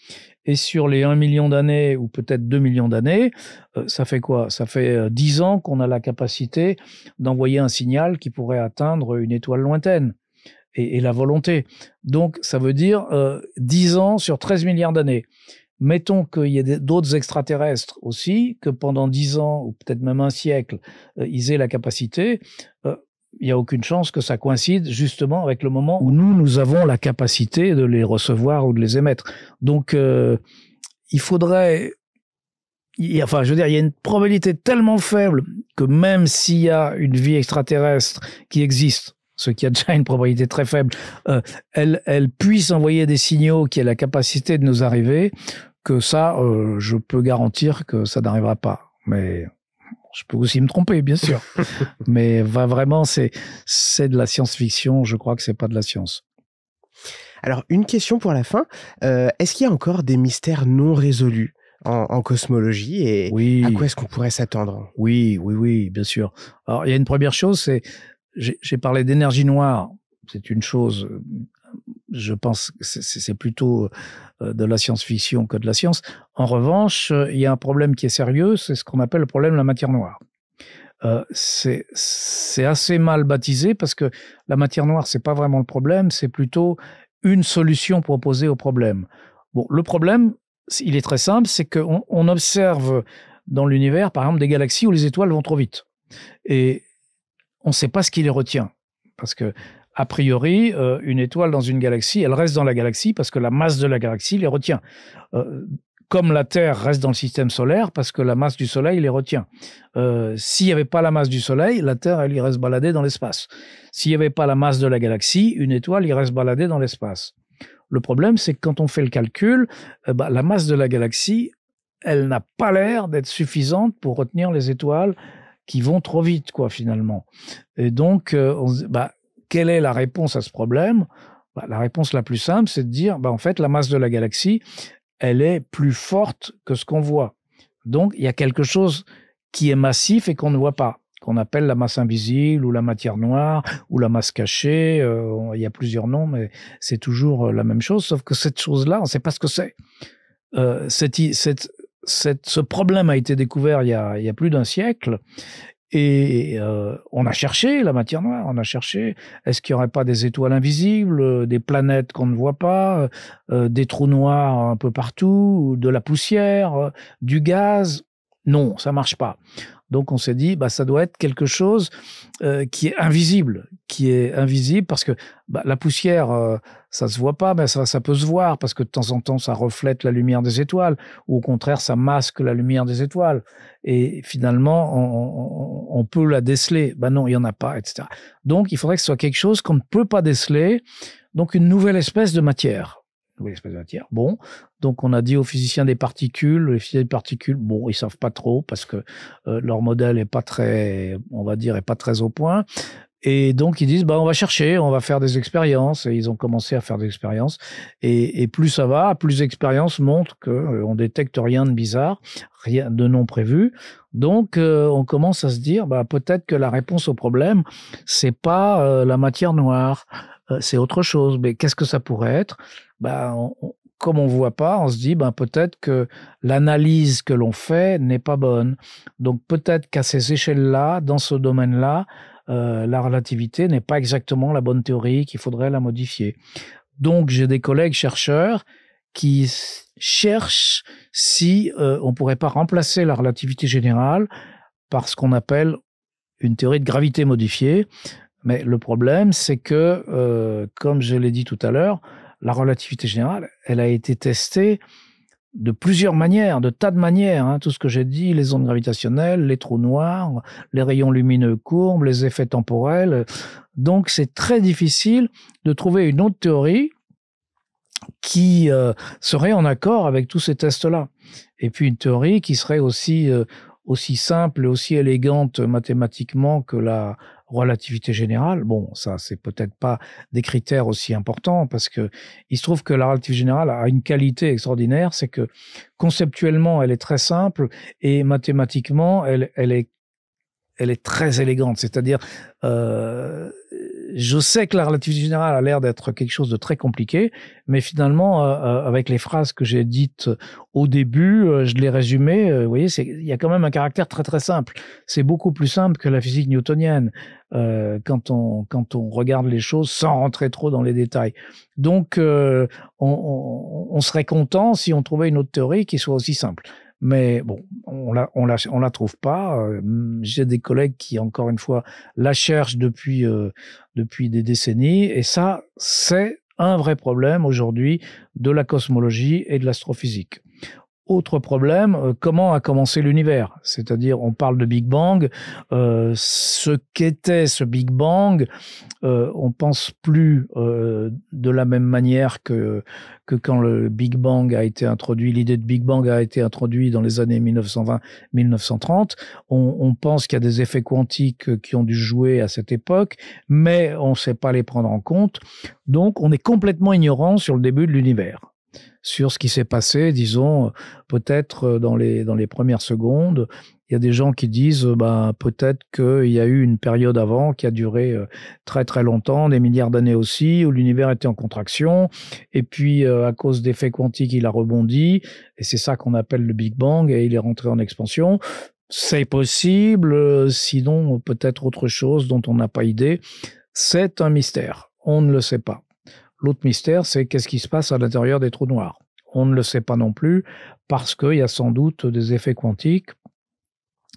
et sur les 1 million d'années ou peut-être 2 millions d'années, euh, ça fait quoi Ça fait 10 euh, ans qu'on a la capacité d'envoyer un signal qui pourrait atteindre une étoile lointaine. Et, la volonté. Donc, ça veut dire 10 ans sur 13 milliards d'années. Mettons qu'il y ait d'autres extraterrestres aussi, que pendant 10 ans ou peut-être même un siècle, ils aient la capacité il n'y a aucune chance que ça coïncide justement avec le moment où nous, nous avons la capacité de les recevoir ou de les émettre. Donc, euh, il faudrait... enfin, je veux dire, il y a une probabilité tellement faible que même s'il y a une vie extraterrestre qui existe, ce qui a déjà une probabilité très faible, euh, elle, puisse envoyer des signaux qui aient la capacité de nous arriver, que ça, euh, je peux garantir que ça n'arrivera pas. Mais je peux aussi me tromper, bien sûr. Mais vraiment, c'est de la science-fiction. Je crois que c'est pas de la science. Alors, une question pour la fin. Euh, est-ce qu'il y a encore des mystères non résolus en, cosmologie et oui. à quoi est-ce qu'on pourrait s'attendre Oui, oui, oui, bien sûr. Alors, il y a une première chose, c'est j'ai parlé d'énergie noire. C'est une chose euh, je pense que c'est plutôt euh, de la science-fiction que de la science. En revanche, euh, il y a un problème qui est sérieux, c'est ce qu'on appelle le problème de la matière noire. Euh, c'est assez mal baptisé parce que la matière noire, n'est pas vraiment le problème, c'est plutôt une solution proposée au problème. Bon, le problème, il est très simple, c'est qu'on observe dans l'univers, par exemple, des galaxies où les étoiles vont trop vite. Et on ne sait pas ce qui les retient. Parce que a priori, euh, une étoile dans une galaxie, elle reste dans la galaxie parce que la masse de la galaxie les retient. Euh, comme la Terre reste dans le système solaire parce que la masse du Soleil les retient. Euh, s'il n'y avait pas la masse du Soleil, la Terre, elle y reste balader dans l'espace. S'il n'y avait pas la masse de la galaxie, une étoile irait reste balader dans l'espace. Le problème, c'est que quand on fait le calcul, bah, la masse de la galaxie, elle n'a pas l'air d'être suffisante pour retenir les étoiles qui vont trop vite, quoi, finalement. Et donc, on, bah, quelle est la réponse à ce problème bah, La réponse la plus simple, c'est de dire, bah, en fait, la masse de la galaxie, elle est plus forte que ce qu'on voit. Donc, il y a quelque chose qui est massif et qu'on ne voit pas, qu'on appelle la masse invisible ou la matière noire ou la masse cachée. Euh, il y a plusieurs noms, mais c'est toujours euh, la même chose, sauf que cette chose-là, on ne sait pas ce que c'est. Euh, ce problème a été découvert il y a plus d'un siècle et euh, on a cherché la matière noire, on a cherché, est-ce qu'il n'y aurait pas des étoiles invisibles, euh, des planètes qu'on ne voit pas, euh, des trous noirs un peu partout, de la poussière, du gaz Non, ça marche pas. Donc on s'est dit, bah, ça doit être quelque chose euh, qui est invisible, qui est invisible parce que bah, la poussière, euh, ça se voit pas, mais ça, peut se voir parce que de temps en temps, ça reflète la lumière des étoiles ou au contraire, ça masque la lumière des étoiles. Et finalement, on, peut la déceler. Bah non, il y en a pas, etc. Donc il faudrait que ce soit quelque chose qu'on ne peut pas déceler, donc une nouvelle espèce de matière espèce matière. Bon, donc on a dit aux physiciens des particules, les physiciens des particules, bon, ils savent pas trop parce que euh, leur modèle est pas très, on va dire, est pas très au point. Et donc ils disent, bah, on va chercher, on va faire des expériences. Et ils ont commencé à faire des expériences. Et, plus ça va, plus l'expérience montre qu'on ne euh, on détecte rien de bizarre, rien de non prévu. Donc euh, on commence à se dire, bah, peut-être que la réponse au problème, c'est pas la matière noire. Euh, c'est autre chose. Mais qu'est-ce que ça pourrait être ben, comme on voit pas, on se dit ben peut-être que l'analyse que l'on fait n'est pas bonne. Donc peut-être qu'à ces échelles-là, dans ce domaine-là, euh, la relativité n'est pas exactement la bonne théorie, qu'il faudrait la modifier. Donc j'ai des collègues chercheurs qui cherchent si on euh, on pourrait pas remplacer la relativité générale par ce qu'on appelle une théorie de gravité modifiée, mais le problème, c'est que, euh, comme je l'ai dit tout à l'heure, la relativité générale, elle a été testée de plusieurs manières, de tas de manières. Hein. Tout ce que j'ai dit, les ondes gravitationnelles, les trous noirs, les rayons lumineux courbes, les effets temporels. Euh. Donc c'est très difficile de trouver une autre théorie qui euh, serait en accord avec tous ces tests-là. Et puis une théorie qui serait aussi, aussi simple et aussi élégante mathématiquement que la, relativité générale, bon, ça, c'est peut-être pas des critères aussi importants parce que il se trouve que la relativité générale a une qualité extraordinaire, c'est que conceptuellement, elle est très simple et mathématiquement, elle, elle est elle est très élégante, c'est-à-dire euh, je sais que la relativité générale a l'air d'être quelque chose de très compliqué, mais finalement, euh, euh, avec les phrases que j'ai dites euh, au début, je les résumé, vous voyez, il y a quand même un caractère très très simple. C'est beaucoup plus simple que la physique newtonienne quand, on, quand on regarde les choses sans rentrer trop dans les détails. Donc, on serait content si on trouvait une autre théorie qui soit aussi simple. Mais bon, on la, on la, on la trouve pas. Euh, j'ai des collègues qui, encore une fois, la cherchent depuis, euh, depuis des décennies. Et ça, c'est un vrai problème aujourd'hui de la cosmologie et de l'astrophysique. Autre problème, euh, comment a commencé l'univers C'est-à-dire, on parle de Big Bang. Euh, ce qu'était ce Big Bang, euh, on pense plus euh, de la même manière que, que quand le Big Bang a été introduit, l'idée de Big Bang a été introduite dans les années 1920-1930. On, on, pense qu'il y a des effets quantiques euh, qui ont dû jouer à cette époque, mais on ne sait pas les prendre en compte. Donc, on est complètement ignorant sur le début de l'univers sur ce qui s'est passé, disons, peut-être euh, dans les, dans les premières secondes. Il y a des gens qui disent, euh, bah, peut-être qu'il y a eu une période avant qui a duré euh, très très longtemps, des milliards d'années aussi, où l'univers était en contraction, et puis à cause d'effets quantiques, il a rebondi, et c'est ça qu'on appelle le Big Bang, et il est rentré en expansion. C'est possible, sinon peut-être autre chose dont on n'a pas idée. C'est un mystère, on ne le sait pas. L'autre mystère, c'est qu'est-ce qui se passe à l'intérieur des trous noirs. On ne le sait pas non plus parce qu'il y a sans doute des effets quantiques.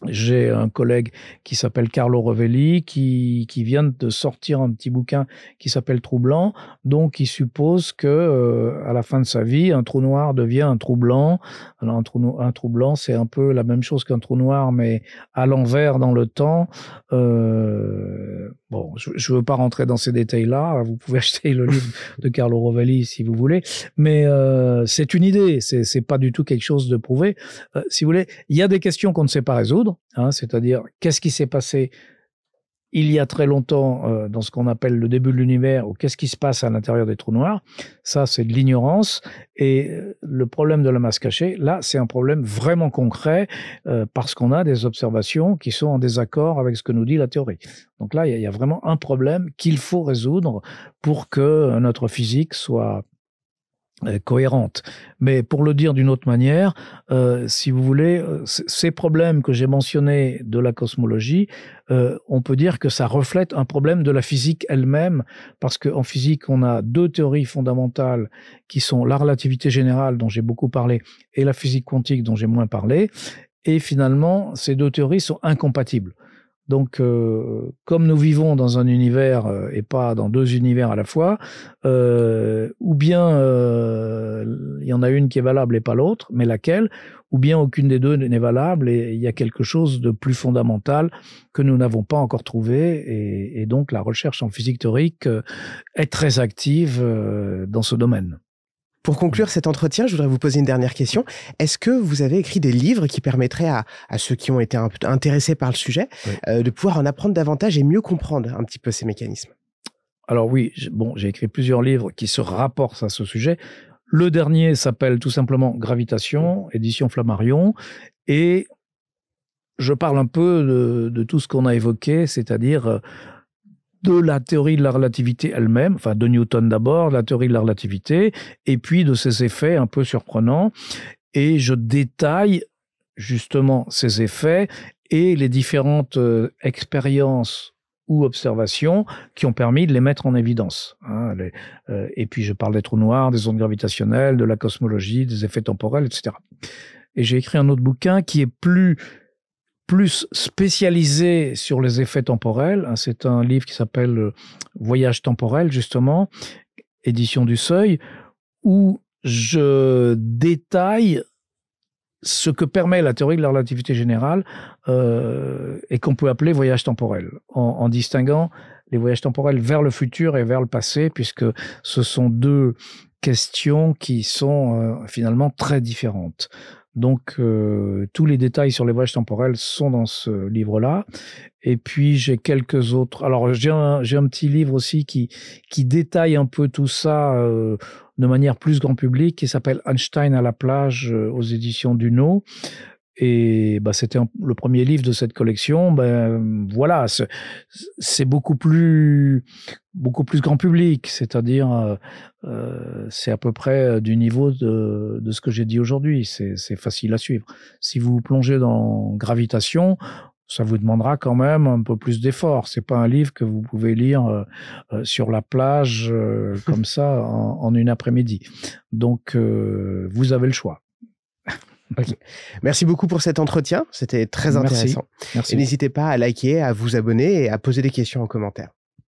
J'ai un collègue qui s'appelle Carlo Rovelli qui, vient de sortir un petit bouquin qui s'appelle troublant blanc. Donc, il suppose que euh, à la fin de sa vie, un trou noir devient un trou blanc. Alors, un trou, blanc, c'est un peu la même chose qu'un trou noir, mais à l'envers dans le temps. Euh, Bon, je ne veux pas rentrer dans ces détails-là. Vous pouvez acheter le livre de Carlo Rovelli si vous voulez, mais euh, c'est une idée. C'est c'est pas du tout quelque chose de prouvé. Euh, si vous voulez, il y a des questions qu'on ne sait pas résoudre. Hein, C'est-à-dire, qu'est-ce qui s'est passé il y a très longtemps euh, dans ce qu'on appelle le début de l'univers ou qu'est-ce qui se passe à l'intérieur des trous noirs. Ça, c'est de l'ignorance. Et euh, le problème de la masse cachée, là, c'est un problème vraiment concret euh, parce qu'on a des observations qui sont en désaccord avec ce que nous dit la théorie. Donc là, il y, a vraiment un problème qu'il faut résoudre pour que notre physique soit euh, cohérente. Mais pour le dire d'une autre manière, euh, si vous voulez, euh, ces problèmes que j'ai mentionnés de la cosmologie, on peut dire que ça reflète un problème de la physique elle-même, parce qu'en physique, on a deux théories fondamentales qui sont la relativité générale, dont j'ai beaucoup parlé, et la physique quantique, dont j'ai moins parlé. Et finalement, ces deux théories sont incompatibles. Donc, euh, comme nous vivons dans un univers euh, et pas dans deux univers à la fois, euh, ou bien il y en a une qui est valable et pas l'autre, mais laquelle Ou bien aucune des deux n'est valable et il y a quelque chose de plus fondamental que nous n'avons pas encore trouvé. et, donc, la recherche en physique théorique est très active dans ce domaine. Pour conclure cet entretien, je voudrais vous poser une dernière question. Est-ce que vous avez écrit des livres qui permettraient à, ceux qui ont été intéressés par le sujet euh, de pouvoir en apprendre davantage et mieux comprendre un petit peu ces mécanismes Alors oui, bon, j'ai écrit plusieurs livres qui se rapportent à ce sujet. Le dernier s'appelle tout simplement Gravitation, édition Flammarion, et je parle un peu de tout ce qu'on a évoqué, c'est-à-dire euh, de la théorie de la relativité elle-même, enfin de Newton d'abord, la théorie de la relativité, et puis de ses effets un peu surprenants. Et je détaille justement ces effets et les différentes euh, expériences ou observations qui ont permis de les mettre en évidence. Hein, euh, et puis je parle des trous noirs, des ondes gravitationnelles, de la cosmologie, des effets temporels, etc. Et j'ai écrit un autre bouquin qui est plus plus spécialisé sur les effets temporels. Hein. C'est un livre qui s'appelle euh, Voyage temporel, justement, édition du Seuil, où je détaille ce que permet la théorie de la relativité générale euh, et qu'on peut appeler voyage temporel, en, distinguant les voyages temporels vers le futur et vers le passé, puisque ce sont deux questions qui sont euh, finalement très différentes. Donc euh, tous les détails sur les voyages temporels sont dans ce livre-là. Et puis j'ai quelques autres. Alors j'ai un, petit livre aussi qui, détaille un peu tout ça euh, de manière plus grand public, qui s'appelle Einstein à la plage euh, aux éditions Dunod. Et bah, c'était le premier livre de cette collection. Ben voilà, c'est beaucoup plus beaucoup plus grand public, c'est-à-dire euh, euh c'est à peu près euh, du niveau de, de ce que j'ai dit aujourd'hui. C'est facile à suivre. Si vous plongez dans Gravitation, ça vous demandera quand même un peu plus d'effort. C'est pas un livre que vous pouvez lire euh, sur la plage comme ça en une après-midi. Donc vous avez le choix. Merci beaucoup pour cet entretien. C'était très intéressant. Merci. n'hésitez pas à liker, à vous abonner et à poser des questions en commentaire.